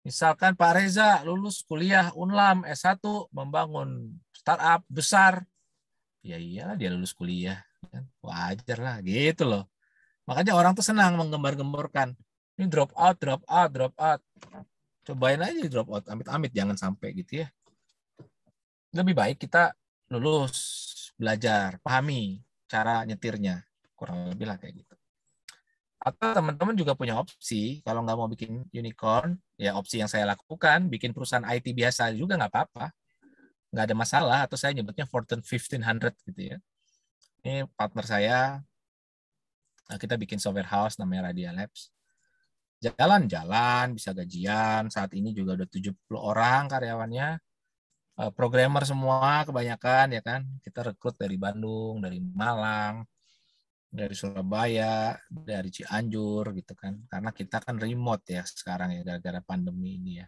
Misalkan Pak Reza lulus kuliah Unlam S1 membangun startup besar. Ya iyalah dia lulus kuliah. Kan? Wajar lah gitu loh. Makanya orang tuh senang menggembar-gemborkan. Ini drop out, drop out, drop out. Cobain aja drop out, amit-amit jangan sampai gitu ya lebih baik kita lulus belajar pahami cara nyetirnya kurang lebih lah kayak gitu atau teman-teman juga punya opsi kalau nggak mau bikin unicorn ya opsi yang saya lakukan bikin perusahaan IT biasa juga nggak apa-apa nggak ada masalah atau saya nyebutnya Fortune 1500 gitu ya ini partner saya nah kita bikin software house namanya Radia Labs jalan-jalan bisa gajian saat ini juga udah 70 orang karyawannya Eh, programmer semua kebanyakan ya kan. Kita rekrut dari Bandung, dari Malang, dari Surabaya, dari Cianjur gitu kan. Karena kita kan remote ya sekarang ya gara-gara pandemi ini ya.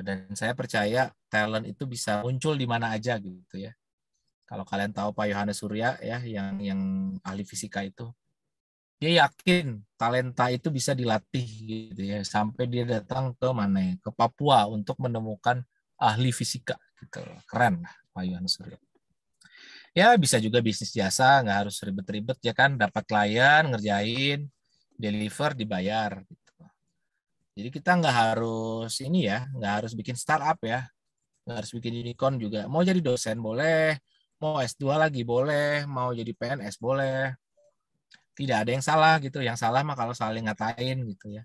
Eh, dan saya percaya talent itu bisa muncul di mana aja gitu ya. Kalau kalian tahu Pak Yohanes Surya ya yang yang ahli fisika itu dia yakin talenta itu bisa dilatih gitu ya sampai dia datang ke mana ya ke Papua untuk menemukan ahli fisika gitu keren lah Pak Yohanes Surya ya bisa juga bisnis jasa nggak harus ribet-ribet ya kan dapat klien ngerjain deliver dibayar gitu jadi kita nggak harus ini ya nggak harus bikin startup ya nggak harus bikin unicorn juga mau jadi dosen boleh mau S2 lagi boleh mau jadi PNS boleh tidak ada yang salah gitu yang salah mah kalau saling ngatain gitu ya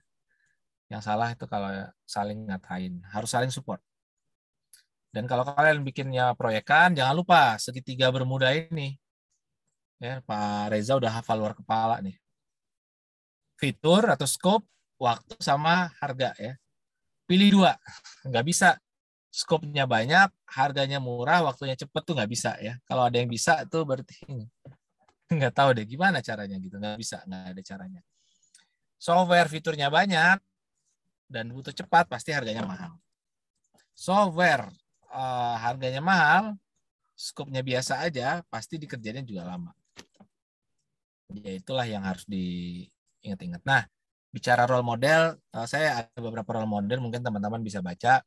yang salah itu kalau saling ngatain harus saling support dan kalau kalian bikinnya proyekan, jangan lupa segitiga bermuda ini. Ya, Pak Reza udah hafal luar kepala nih. Fitur atau scope, waktu sama harga ya. Pilih dua, nggak bisa. Scope-nya banyak, harganya murah, waktunya cepet tuh nggak bisa ya. Kalau ada yang bisa tuh berarti nggak tahu deh gimana caranya gitu, nggak bisa, nggak ada caranya. Software fiturnya banyak dan butuh cepat, pasti harganya mahal. Software uh, harganya mahal, skupnya biasa aja, pasti dikerjainnya juga lama. Ya itulah yang harus diingat-ingat. Nah, bicara role model, uh, saya ada beberapa role model mungkin teman-teman bisa baca.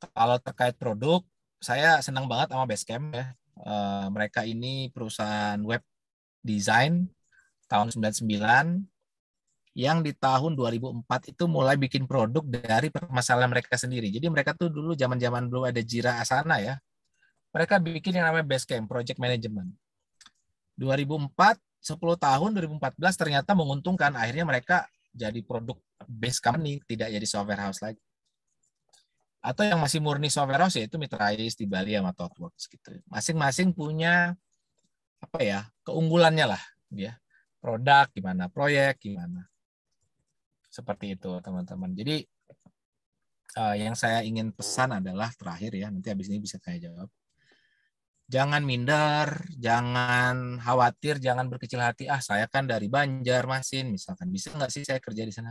Kalau terkait produk, saya senang banget sama Basecamp ya. Uh, mereka ini perusahaan web design tahun 99 yang di tahun 2004 itu mulai bikin produk dari permasalahan mereka sendiri. Jadi mereka tuh dulu zaman-zaman belum ada Jira Asana ya. Mereka bikin yang namanya Basecamp, Project Management. 2004, 10 tahun 2014 ternyata menguntungkan. Akhirnya mereka jadi produk base company, tidak jadi software house lagi. Atau yang masih murni software house yaitu Mitrais, di Bali sama ThoughtWorks gitu. Masing-masing punya apa ya keunggulannya lah dia ya. produk gimana proyek gimana seperti itu, teman-teman. Jadi uh, yang saya ingin pesan adalah terakhir ya, nanti habis ini bisa saya jawab. Jangan minder, jangan khawatir, jangan berkecil hati. Ah, saya kan dari Banjarmasin, misalkan. Bisa nggak sih saya kerja di sana?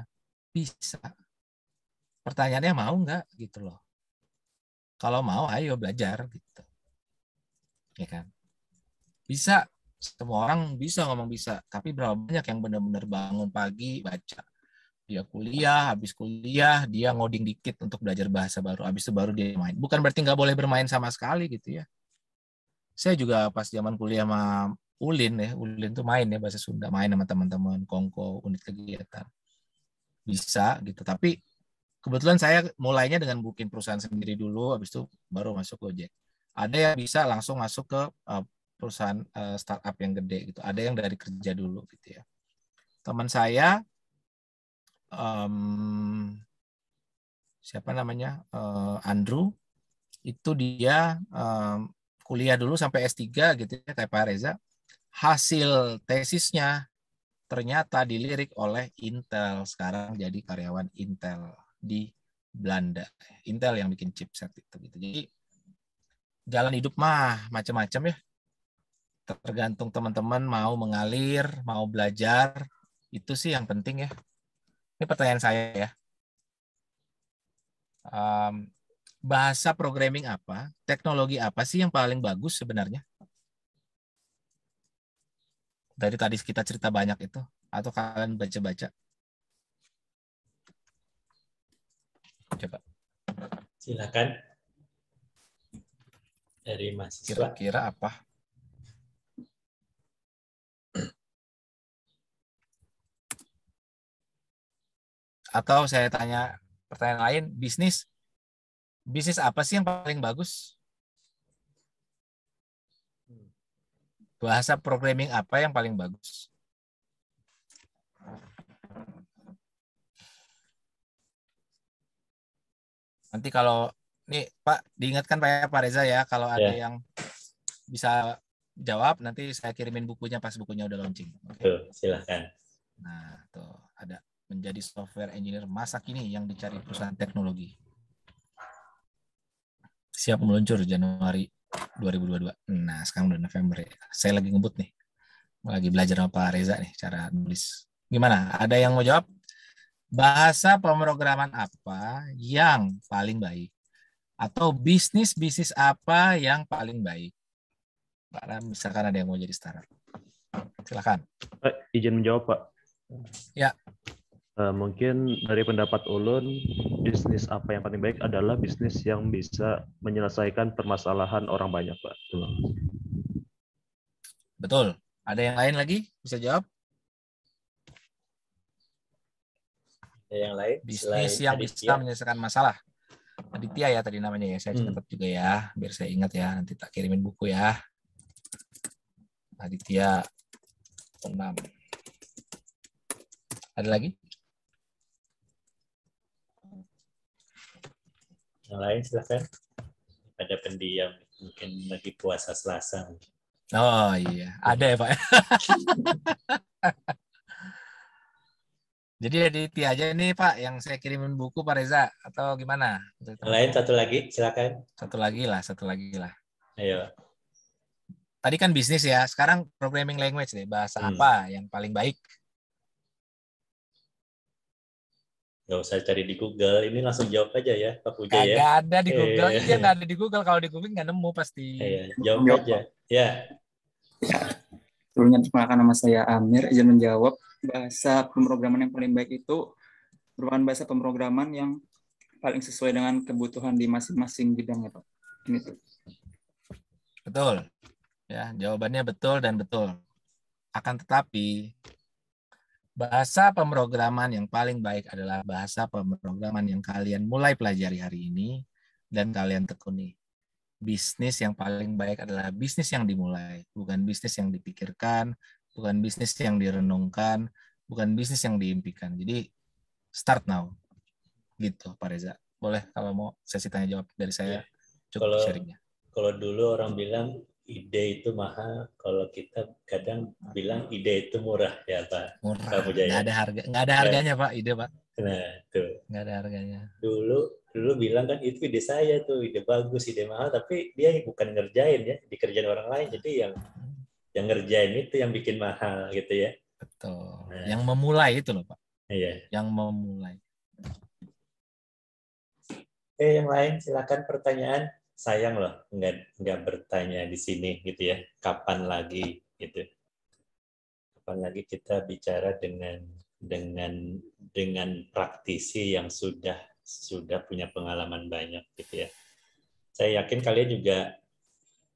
Bisa. Pertanyaannya mau nggak gitu loh. Kalau mau, ayo belajar gitu. Ya kan? Bisa, semua orang bisa ngomong bisa, tapi berapa banyak yang benar-benar bangun pagi baca dia kuliah, habis kuliah dia ngoding dikit untuk belajar bahasa baru, habis itu baru dia main. Bukan berarti nggak boleh bermain sama sekali gitu ya. Saya juga pas zaman kuliah sama Ulin ya, Ulin tuh main ya bahasa Sunda, main sama teman-teman kongko unit kegiatan. Bisa gitu, tapi kebetulan saya mulainya dengan bukin perusahaan sendiri dulu, habis itu baru masuk Gojek. Ada yang bisa langsung masuk ke eh, perusahaan eh, startup yang gede gitu, ada yang dari kerja dulu gitu ya. Teman saya um, siapa namanya uh, Andrew itu dia um, kuliah dulu sampai S3 gitu ya kayak Pak Reza hasil tesisnya ternyata dilirik oleh Intel sekarang jadi karyawan Intel di Belanda Intel yang bikin chipset itu gitu jadi jalan hidup mah macam-macam ya tergantung teman-teman mau mengalir mau belajar itu sih yang penting ya ini pertanyaan saya ya. Um, bahasa programming apa, teknologi apa sih yang paling bagus sebenarnya? Dari tadi kita cerita banyak itu, atau kalian baca-baca? Coba. Silakan. Dari mahasiswa. Kira-kira apa? Atau saya tanya pertanyaan lain, bisnis bisnis apa sih yang paling bagus? Bahasa programming apa yang paling bagus? Nanti kalau nih Pak diingatkan Pak ya, Pak Reza ya kalau ada ya. yang bisa jawab nanti saya kirimin bukunya pas bukunya udah launching. Okay? Tuh, silahkan. Nah, tuh ada menjadi software engineer masa kini yang dicari perusahaan teknologi? Siap meluncur Januari 2022. Nah, sekarang udah November ya. Saya lagi ngebut nih. Lagi belajar sama Pak Reza nih cara nulis. Gimana? Ada yang mau jawab? Bahasa pemrograman apa yang paling baik? Atau bisnis-bisnis apa yang paling baik? Pak, misalkan ada yang mau jadi startup. Silakan. Eh, izin menjawab, Pak. Ya, Eh, mungkin dari pendapat Ulun, bisnis apa yang paling baik adalah bisnis yang bisa menyelesaikan permasalahan orang banyak, Pak. Betul. Betul. Ada yang lain lagi bisa jawab? Ada yang lain? Bisnis yang Aditya. bisa menyelesaikan masalah. Aditya ya tadi namanya ya. Saya hmm. catat juga ya, biar saya ingat ya. Nanti tak kirimin buku ya. Aditya 6. Ada lagi? Yang lain silahkan. Ada pendiam, mungkin lagi puasa Selasa. Oh iya, ada ya Pak. Ya? Jadi dari Ti aja ini Pak yang saya kirimin buku Pak Reza atau gimana? Yang lain satu lagi silakan. Satu lagi lah, satu lagi lah. Ayo. Tadi kan bisnis ya, sekarang programming language deh, bahasa hmm. apa yang paling baik nggak usah cari di Google ini langsung jawab aja ya Pak Puja ya nggak ada di Google eh, iya gak ada di Google kalau di Google nggak nemu pasti eh, jawab Jok. aja iya. ya sebelumnya perkenalkan nama saya Amir izin menjawab bahasa pemrograman yang paling baik itu merupakan bahasa pemrograman yang paling sesuai dengan kebutuhan di masing-masing bidang ya Pak ini tuh betul ya jawabannya betul dan betul akan tetapi bahasa pemrograman yang paling baik adalah bahasa pemrograman yang kalian mulai pelajari hari ini dan kalian tekuni. Bisnis yang paling baik adalah bisnis yang dimulai, bukan bisnis yang dipikirkan, bukan bisnis yang direnungkan, bukan bisnis yang diimpikan. Jadi start now. Gitu Pak Reza. Boleh kalau mau sesi tanya jawab dari saya iya. cukup kalau, sharingnya. Kalau dulu orang bilang ide itu mahal kalau kita kadang bilang ide itu murah ya Pak. Murah. Pak jaya. Nggak ada harga, nggak ada harganya Pak ide Pak. Nah tuh. Nggak ada harganya. Dulu dulu bilang kan itu ide saya tuh ide bagus ide mahal tapi dia bukan ngerjain ya dikerjain orang lain jadi yang yang ngerjain itu yang bikin mahal gitu ya. Betul. Nah. Yang memulai itu loh Pak. Iya. Yang memulai. Eh yang lain silakan pertanyaan sayang loh nggak nggak bertanya di sini gitu ya kapan lagi gitu kapan lagi kita bicara dengan dengan dengan praktisi yang sudah sudah punya pengalaman banyak gitu ya saya yakin kalian juga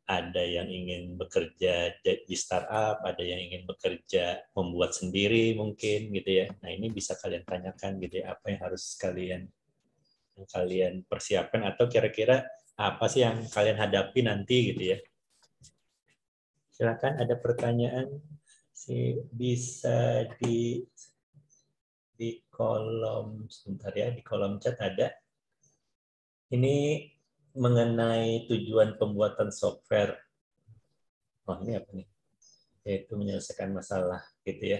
ada yang ingin bekerja di startup ada yang ingin bekerja membuat sendiri mungkin gitu ya nah ini bisa kalian tanyakan gitu ya apa yang harus kalian yang kalian persiapkan atau kira-kira apa sih yang kalian hadapi nanti gitu ya. Silakan ada pertanyaan si bisa di di kolom sebentar ya di kolom chat ada. Ini mengenai tujuan pembuatan software. Oh ini apa nih? Yaitu menyelesaikan masalah gitu ya.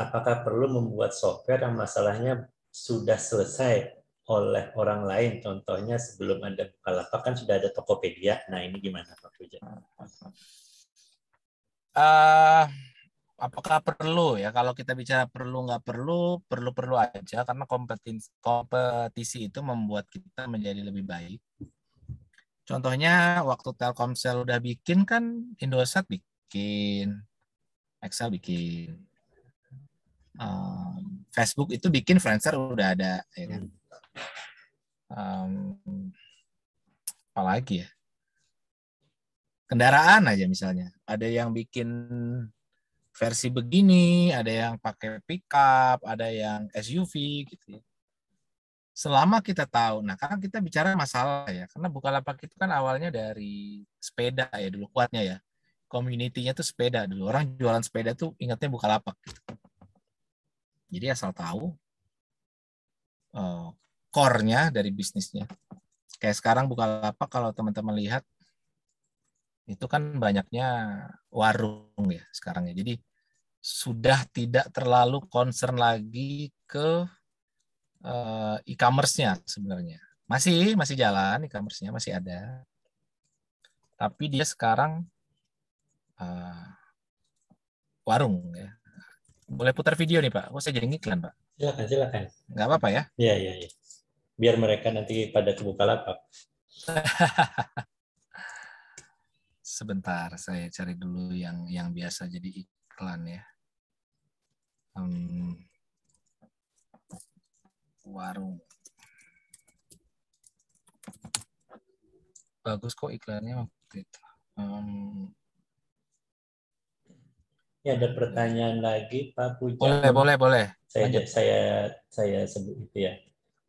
Apakah perlu membuat software yang masalahnya sudah selesai oleh orang lain. Contohnya sebelum ada Bukalapak kan sudah ada Tokopedia. Nah ini gimana Pak Puja? Uh, apakah perlu ya kalau kita bicara perlu nggak perlu perlu perlu aja karena kompetisi kompetisi itu membuat kita menjadi lebih baik contohnya waktu Telkomsel udah bikin kan Indosat bikin Excel bikin ah, Facebook itu bikin Friendster udah ada ya kan hmm um, apalagi ya kendaraan aja misalnya ada yang bikin versi begini ada yang pakai pickup ada yang SUV gitu ya selama kita tahu nah karena kita bicara masalah ya karena bukalapak itu kan awalnya dari sepeda ya dulu kuatnya ya community-nya tuh sepeda dulu orang jualan sepeda tuh ingatnya bukalapak gitu. jadi asal tahu eh, core-nya dari bisnisnya. Kayak sekarang buka lapak kalau teman-teman lihat itu kan banyaknya warung ya sekarang ya. Jadi sudah tidak terlalu concern lagi ke eh, e-commerce-nya sebenarnya. Masih masih jalan e-commerce-nya masih ada. Tapi dia sekarang uh, warung ya. Boleh putar video nih Pak. Oh saya jadi iklan Pak. Ya, silakan silakan. Enggak apa-apa ya? Iya iya iya biar mereka nanti pada kebuka Bukalapak. Sebentar, saya cari dulu yang yang biasa jadi iklan ya. Um, warung. Bagus kok iklannya waktu itu. Um, Ya, ada pertanyaan lagi Pak Puja. Boleh, boleh, boleh. Saya Lanjut. saya saya sebut itu ya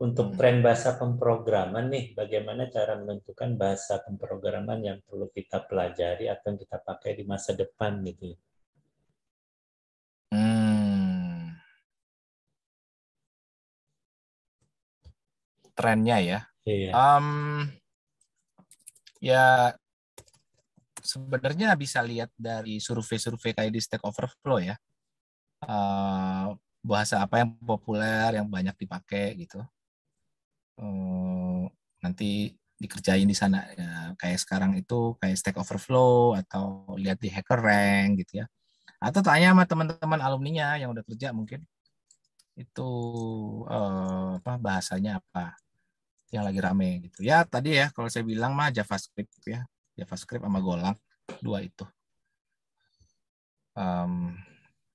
untuk hmm. tren bahasa pemrograman nih, bagaimana cara menentukan bahasa pemrograman yang perlu kita pelajari atau yang kita pakai di masa depan gitu? Hmm. Trennya ya. Iya. Um, ya sebenarnya bisa lihat dari survei-survei kayak di Stack Overflow ya. Uh, bahasa apa yang populer, yang banyak dipakai gitu Eh, nanti dikerjain di sana ya, kayak sekarang itu kayak Stack Overflow atau lihat di Hacker Rank gitu ya atau tanya sama teman-teman alumni nya yang udah kerja mungkin itu eh, apa bahasanya apa yang lagi rame gitu ya tadi ya kalau saya bilang mah JavaScript ya JavaScript sama Golang dua itu um,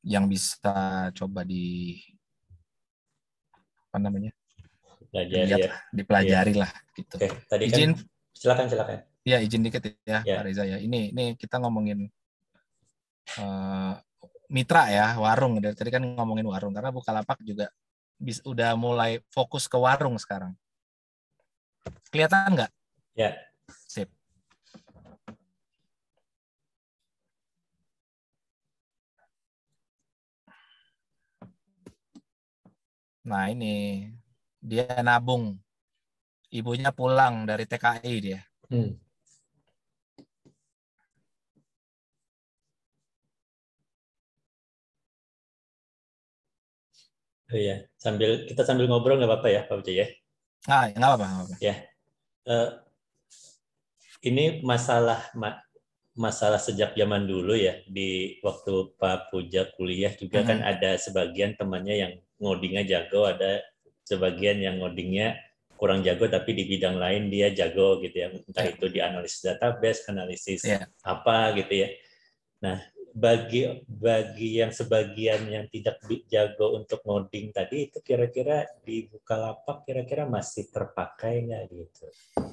yang bisa coba di apa namanya pelajari ya. dipelajari ya. lah gitu. Oke, tadi kan izin kan, silakan silakan. Ya izin dikit ya, ya. Pak Reza ya. Ini ini kita ngomongin uh, mitra ya warung dari tadi kan ngomongin warung karena Bukalapak juga bis, udah mulai fokus ke warung sekarang. Kelihatan nggak? Ya. Sip. Nah ini dia nabung ibunya pulang dari TKI dia hmm. Oh iya, sambil kita sambil ngobrol nggak apa-apa ya, Pak Uce ya? Ah, nggak apa-apa. Apa. Ya, uh, ini masalah ma masalah sejak zaman dulu ya di waktu Pak Puja kuliah juga mm -hmm. kan mm-hmm. ada sebagian temannya yang ngodingnya jago, ada sebagian yang codingnya kurang jago tapi di bidang lain dia jago gitu ya entah yeah. itu di analisis database analisis yeah. apa gitu ya nah bagi bagi yang sebagian yang tidak jago untuk ngoding tadi itu kira-kira di bukalapak kira-kira masih terpakai nggak gitu oke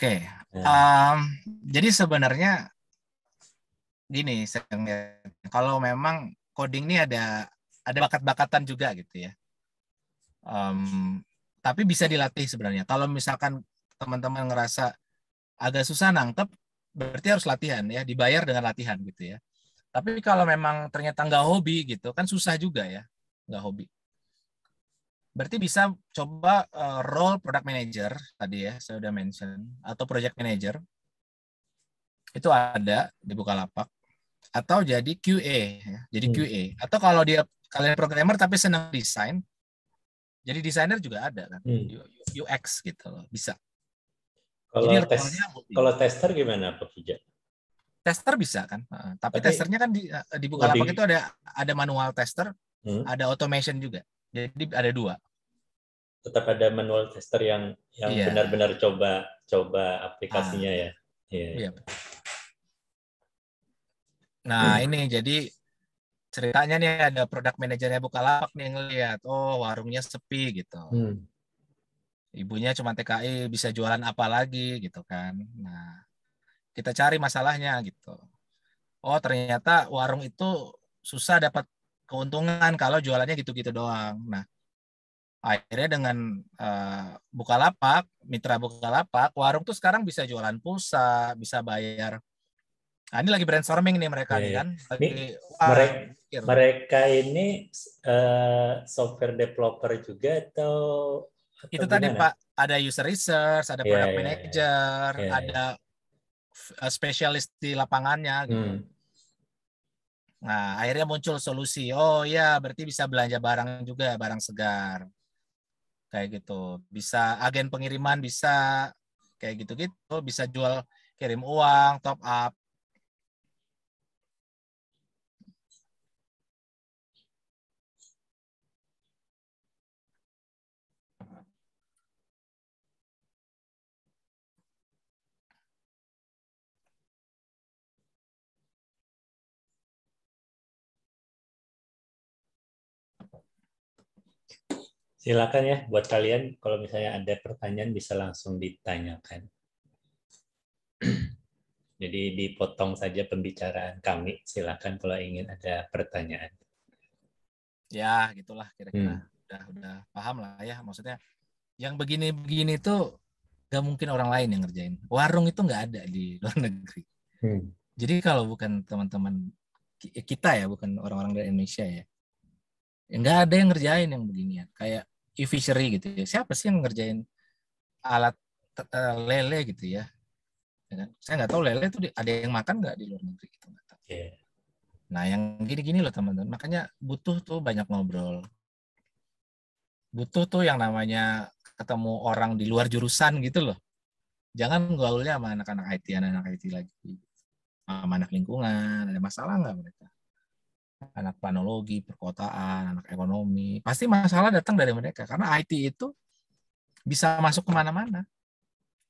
okay. nah. um, jadi sebenarnya gini saya kalau memang coding ini ada ada bakat-bakatan juga gitu ya Um, tapi bisa dilatih sebenarnya. Kalau misalkan teman-teman ngerasa agak susah nangkep, berarti harus latihan ya, dibayar dengan latihan gitu ya. Tapi kalau memang ternyata nggak hobi gitu, kan susah juga ya, nggak hobi. Berarti bisa coba uh, role product manager tadi ya, saya udah mention, atau project manager. Itu ada di lapak Atau jadi QA, ya. jadi hmm. QA. Atau kalau dia kalian programmer tapi senang desain, jadi desainer juga ada kan, hmm. UX gitu loh, bisa. Kalau Jadi tes, kalau tester gimana Pak Fija? Tester bisa kan, uh, tapi, tapi testernya kan di, uh, di Bukalapak lebih... itu ada ada manual tester, hmm. ada automation juga. Jadi ada dua. Tetap ada manual tester yang yang yeah. benar-benar coba coba aplikasinya ah. ya. Iya. Yeah. Iya. Iya, yeah. Nah hmm. ini jadi ceritanya nih ada produk manajernya Bukalapak nih ngelihat, oh warungnya sepi gitu. Hmm. Ibunya cuma TKI bisa jualan apa lagi gitu kan. Nah, kita cari masalahnya gitu. Oh, ternyata warung itu susah dapat keuntungan kalau jualannya gitu-gitu doang. Nah, akhirnya dengan uh, Bukalapak, mitra Bukalapak, warung tuh sekarang bisa jualan pulsa, bisa bayar Nah, ini lagi brainstorming nih mereka yeah. nih iya, iya. kan. Lagi, ini, wah, mereka, mereka ini uh, software developer juga atau, atau itu gimana? tadi Pak ada user research, ada iya, product yeah, manager, yeah, yeah. ada uh, eh, spesialis di lapangannya gitu. Hmm. Nah, akhirnya muncul solusi. Oh ya, berarti bisa belanja barang juga, barang segar. Kayak gitu. Bisa agen pengiriman bisa kayak gitu-gitu, bisa jual kirim uang, top up silakan ya buat kalian kalau misalnya ada pertanyaan bisa langsung ditanyakan. Jadi dipotong saja pembicaraan kami. Silakan kalau ingin ada pertanyaan. Ya, gitulah kira-kira. Hmm. Udah udah paham lah ya maksudnya. Yang begini-begini itu gak mungkin orang lain yang ngerjain. Warung itu gak ada di luar negeri. Hmm. Jadi kalau bukan teman-teman kita ya, bukan orang-orang dari Indonesia ya, nggak ada yang ngerjain yang beginian. Kayak e-fishery gitu ya. Siapa sih yang ngerjain alat uh, lele gitu ya? ya kan? Saya nggak tahu lele itu ada yang makan nggak di luar negeri gitu Yeah. Iya. Nah yang gini-gini loh teman-teman. Makanya butuh tuh banyak ngobrol. Butuh tuh yang namanya ketemu orang di luar jurusan gitu loh. Jangan gaulnya sama anak-anak IT, anak-anak IT lagi. Sama anak lingkungan, ada masalah nggak mereka? anak planologi, perkotaan, anak ekonomi. Pasti masalah datang dari mereka karena IT itu bisa masuk kemana-mana.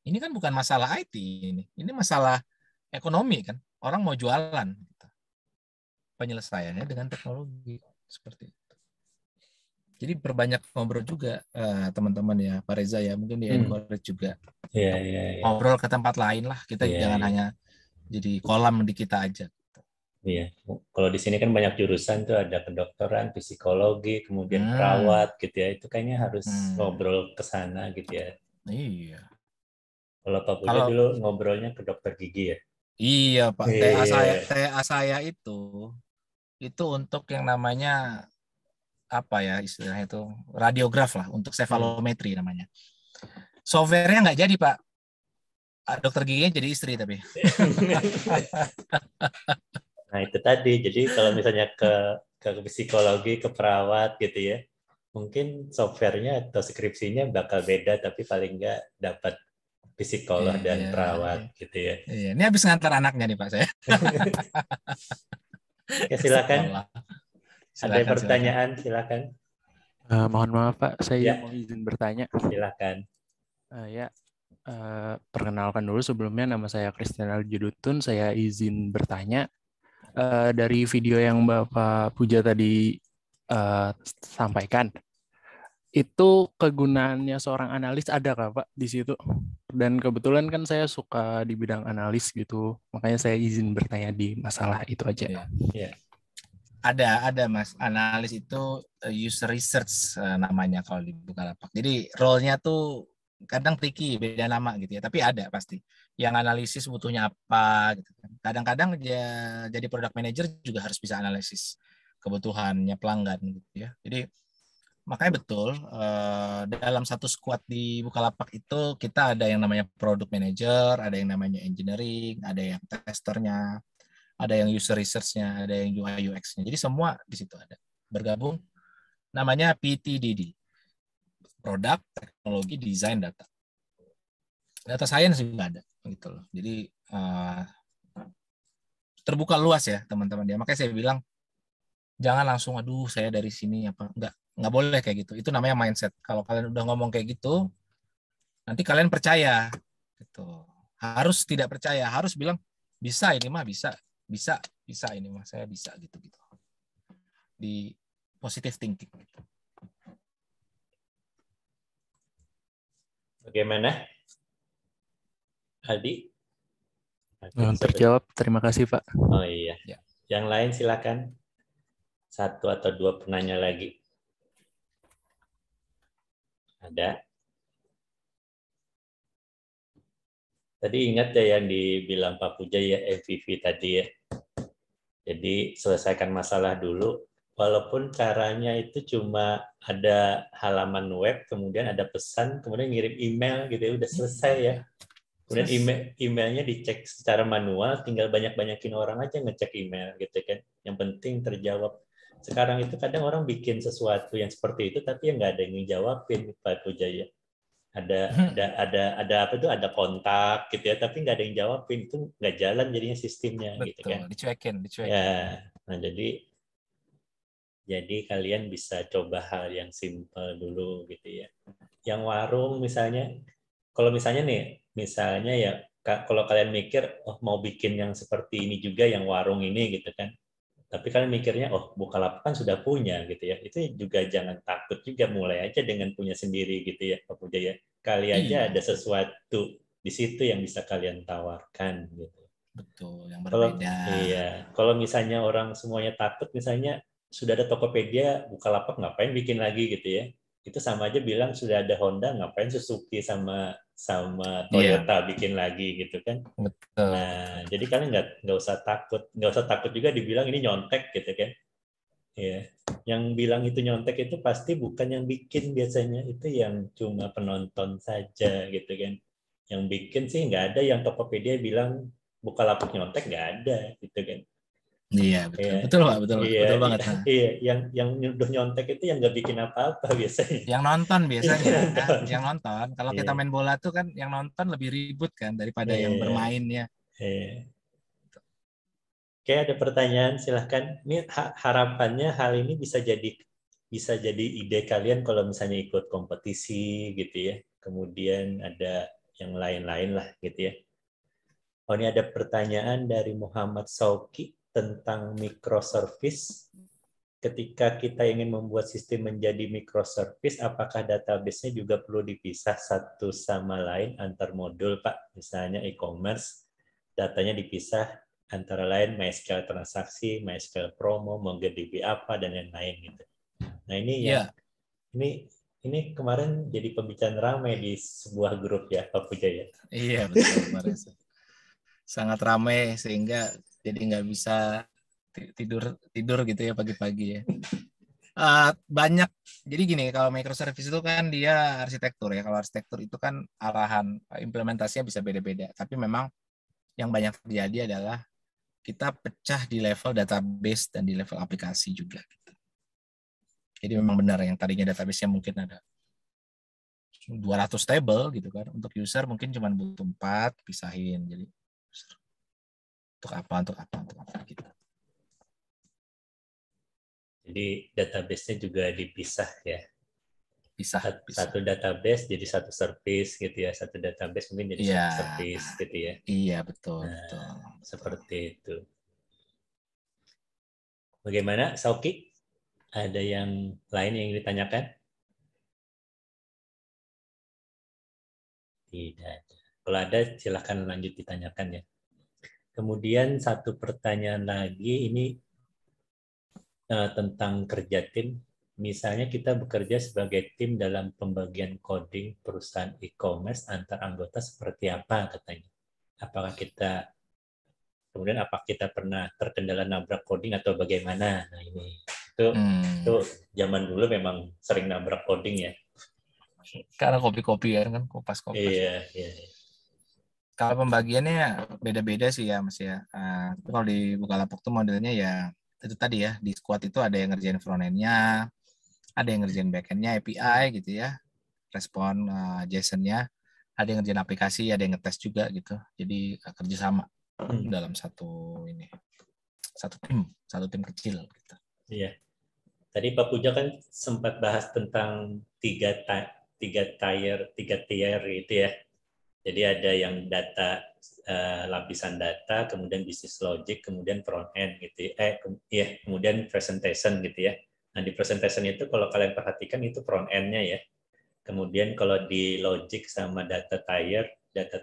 Ini kan bukan masalah IT ini, ini masalah ekonomi kan. Orang mau jualan. Gitu. Penyelesaiannya dengan teknologi seperti itu. Jadi perbanyak ngobrol juga eh, teman-teman uh, ya, Pak Reza ya, mungkin di hmm. encourage hmm. juga. Yeah, yeah, yeah. Ngobrol ke tempat lain lah, kita yeah, jangan yeah. hanya jadi kolam di kita aja. Iya, oh, kalau di sini kan banyak jurusan tuh ada kedokteran, psikologi, kemudian hmm. perawat gitu ya. Itu kayaknya harus hmm. ngobrol ke sana gitu ya. Iya. Kalau Pak Puja dulu ngobrolnya ke dokter gigi ya. Iya Pak. Iya. TA saya TA saya itu itu untuk yang namanya apa ya istilahnya itu radiograf lah untuk cefalometri hmm. namanya. Softwarenya nggak jadi Pak. Ah, dokter giginya jadi istri tapi. Nah itu tadi. Jadi kalau misalnya ke ke psikologi, ke perawat gitu ya, mungkin softwarenya atau skripsinya bakal beda, tapi paling nggak dapat psikolog iya, dan iya, perawat iya. gitu ya. Iya. Ini habis ngantar anaknya nih Pak saya. ya silakan. silakan. Ada pertanyaan silakan. Uh, mohon maaf Pak, saya ya. mau izin bertanya. Silakan. Uh, ya, uh, perkenalkan dulu sebelumnya nama saya Christian Aljudutun. Saya izin bertanya Eh, dari video yang Bapak Puja tadi uh, sampaikan, itu kegunaannya seorang analis ada nggak Pak di situ? Dan kebetulan kan saya suka di bidang analis gitu, makanya saya izin bertanya di masalah itu aja. Ya. Yeah. Ada, ada mas. Analis itu eh, user research namanya kalau di Bukalapak. Jadi role-nya tuh kadang tricky beda nama gitu ya tapi ada pasti yang analisis butuhnya apa gitu kan. kadang-kadang ya, jadi product manager juga harus bisa analisis kebutuhannya pelanggan gitu ya jadi makanya betul uh, dalam satu squad di Bukalapak itu kita ada yang namanya product manager ada yang namanya engineering ada yang testernya ada yang user researchnya ada yang UI UX-nya jadi semua di situ ada bergabung namanya PTDD produk, teknologi, desain, data. Data science juga ada gitu loh. Jadi uh, terbuka luas ya teman-teman ya. Makanya saya bilang jangan langsung aduh saya dari sini apa enggak nggak boleh kayak gitu. Itu namanya mindset. Kalau kalian udah ngomong kayak gitu, nanti kalian percaya gitu. Harus tidak percaya, harus bilang bisa ini mah bisa, bisa, bisa ini mah saya bisa gitu gitu. Di positive thinking gitu. Bagaimana? Aldi? terjawab. Terima kasih, Pak. Oh iya. Ya. Yang lain silakan. Satu atau dua penanya lagi. Ada? Tadi ingat ya yang dibilang Pak Puja ya MVP tadi ya. Jadi selesaikan masalah dulu, walaupun caranya itu cuma ada halaman web, kemudian ada pesan, kemudian ngirim email gitu ya, udah selesai ya. Kemudian email emailnya dicek secara manual, tinggal banyak-banyakin orang aja ngecek email gitu kan. Yang penting terjawab. Sekarang itu kadang orang bikin sesuatu yang seperti itu, tapi yang nggak ada yang jawabin Pak Pujaya. Ada hmm. ada ada ada apa tuh ada kontak gitu ya, tapi nggak ada yang jawabin itu nggak jalan jadinya sistemnya gitu Betul, gitu kan. Dicuekin, dicuekin. Ya, nah jadi jadi kalian bisa coba hal yang simple dulu gitu ya. Yang warung misalnya, kalau misalnya nih, misalnya ya kalau kalian mikir oh mau bikin yang seperti ini juga yang warung ini gitu kan. Tapi kalian mikirnya oh Bukalapak kan sudah punya gitu ya. Itu juga jangan takut juga mulai aja dengan punya sendiri gitu ya Pak ya. Kali aja iya. ada sesuatu di situ yang bisa kalian tawarkan gitu. Betul, yang berbeda. Kalau, iya, kalau misalnya orang semuanya takut misalnya sudah ada Tokopedia, Bukalapak ngapain bikin lagi gitu ya. Itu sama aja bilang sudah ada Honda ngapain Suzuki sama sama iya. Toyota yeah. bikin lagi gitu kan. Betul. Nah, jadi kalian nggak nggak usah takut, nggak usah takut juga dibilang ini nyontek gitu kan. Ya, yang bilang itu nyontek itu pasti bukan yang bikin biasanya itu yang cuma penonton saja gitu kan. Yang bikin sih nggak ada yang Tokopedia bilang buka lapak nyontek nggak ada gitu kan Iya betul, iya. betul pak, betul, iya, betul banget. Iya, iya, yang yang udah nyontek itu yang nggak bikin apa-apa biasanya. Yang nonton biasanya, iya, Kan? yang nonton. Kalau iya. kita main bola tuh kan yang nonton lebih ribut kan daripada iya. yang bermain ya. Iya. Oke, ada pertanyaan silahkan. Ini harapannya hal ini bisa jadi bisa jadi ide kalian kalau misalnya ikut kompetisi gitu ya. Kemudian ada yang lain-lain lah gitu ya. Oh ini ada pertanyaan dari Muhammad Sauki tentang microservice. Ketika kita ingin membuat sistem menjadi microservice, apakah database-nya juga perlu dipisah satu sama lain antar modul, Pak? Misalnya e-commerce, datanya dipisah antara lain MySQL transaksi, MySQL promo, MongoDB apa dan yang lain gitu. Nah ini ya, yeah. ini ini kemarin jadi pembicaraan ramai di sebuah grup ya Pak Puja iya Iya betul kemarin sangat ramai sehingga jadi nggak bisa tidur tidur gitu ya pagi-pagi ya uh, banyak jadi gini kalau microservice itu kan dia arsitektur ya kalau arsitektur itu kan arahan implementasinya bisa beda-beda tapi memang yang banyak terjadi adalah kita pecah di level database dan di level aplikasi juga gitu. jadi memang benar yang tadinya database-nya mungkin ada 200 table gitu kan untuk user mungkin cuma butuh empat pisahin jadi user untuk apa untuk apa untuk apa gitu jadi database-nya juga dipisah ya pisah satu database jadi satu service gitu ya satu database mungkin jadi yeah. satu service gitu ya iya betul nah, betul seperti itu bagaimana Sauki ada yang lain yang ditanyakan tidak ada kalau ada silahkan lanjut ditanyakan ya Kemudian satu pertanyaan lagi ini uh, tentang kerja tim. Misalnya kita bekerja sebagai tim dalam pembagian coding perusahaan e-commerce antar anggota seperti apa katanya. Apakah kita kemudian apa kita pernah terkendala nabrak coding atau bagaimana? Nah ini itu hmm. itu zaman dulu memang sering nabrak coding ya. Karena kopi ya kan kopas-kopas. Iya, iya. iya kalau pembagiannya beda-beda sih ya Mas ya. Uh, kalau di Bukalapak tuh modelnya ya itu tadi ya di squad itu ada yang ngerjain front end-nya, ada yang ngerjain back end-nya API gitu ya. Respon uh, ah, JSON-nya, ada yang ngerjain aplikasi, ada yang ngetes juga gitu. Jadi uh, kerjasama hmm. dalam satu ini satu tim, satu tim kecil gitu. Iya. Tadi Pak Puja kan sempat bahas tentang tiga tier tiga tier tiga tier gitu ya jadi ada yang data eh, lapisan data, kemudian bisnis logic, kemudian front end gitu ya. Eh ke ya, kemudian presentation gitu ya. Nah, di presentation itu kalau kalian perhatikan itu front endnya ya. Kemudian kalau di logic sama data tire, data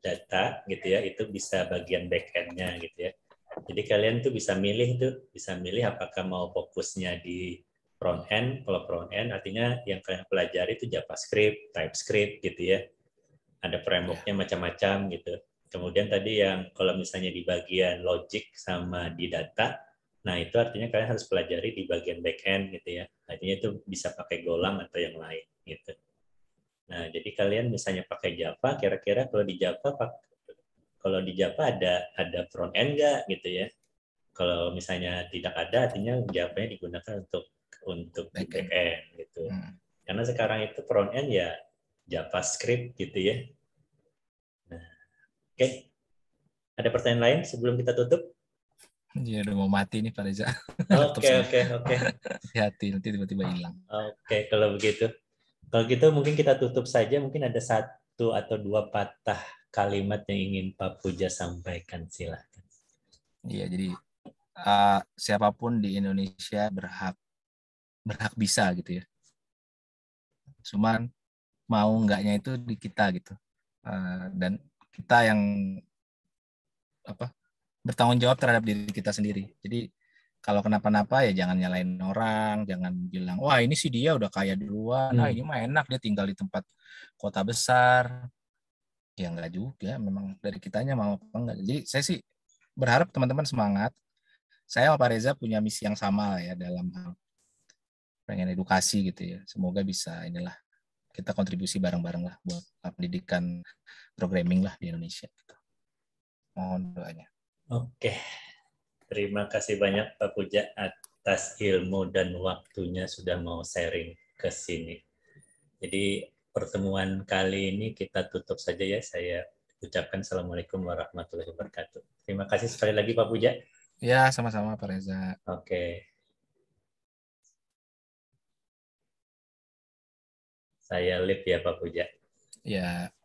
data gitu ya, itu bisa bagian back end gitu ya. Jadi kalian tuh bisa milih tuh, bisa milih apakah mau fokusnya di front end. Kalau front end artinya yang kalian pelajari itu JavaScript, TypeScript gitu ya ada frameworknya ya. macam-macam gitu. Kemudian tadi yang kalau misalnya di bagian logic sama di data, nah itu artinya kalian harus pelajari di bagian backend gitu ya. Artinya itu bisa pakai Golang atau yang lain gitu. Nah, jadi kalian misalnya pakai Java, kira-kira kalau di Java kalau di Java ada ada front end nggak gitu ya? Kalau misalnya tidak ada, artinya Java-nya digunakan untuk untuk back end gitu. Hmm. Karena sekarang itu front end ya JavaScript gitu ya. Nah, oke, okay. ada pertanyaan lain sebelum kita tutup? Iya udah mau mati nih Pak Reza. Oke oke oke. Hati-hati nanti tiba-tiba hilang. Oke okay, kalau begitu, kalau gitu mungkin kita tutup saja. Mungkin ada satu atau dua patah kalimat yang ingin Pak Puja sampaikan silahkan. Iya jadi uh, siapapun di Indonesia berhak berhak bisa gitu ya. Cuman mau enggaknya itu di kita gitu uh, dan kita yang apa bertanggung jawab terhadap diri kita sendiri jadi kalau kenapa-napa ya jangan nyalain orang, jangan bilang wah ini sih dia udah kaya duluan, luar nah hmm. ini mah enak dia tinggal di tempat kota besar. Ya enggak juga, memang dari kitanya mau apa enggak. Jadi saya sih berharap teman-teman semangat. Saya sama Pak Reza punya misi yang sama ya dalam hal pengen edukasi gitu ya. Semoga bisa inilah kita kontribusi bareng-bareng lah buat pendidikan programming lah di Indonesia. Gitu. Mohon doanya. Oke, terima kasih banyak Pak Puja atas ilmu dan waktunya sudah mau sharing ke sini. Jadi pertemuan kali ini kita tutup saja ya. Saya ucapkan Assalamualaikum warahmatullahi wabarakatuh. Terima kasih sekali lagi Pak Puja. Ya, sama-sama Pak Reza. Oke. saya lip ya Pak Puja. Ya,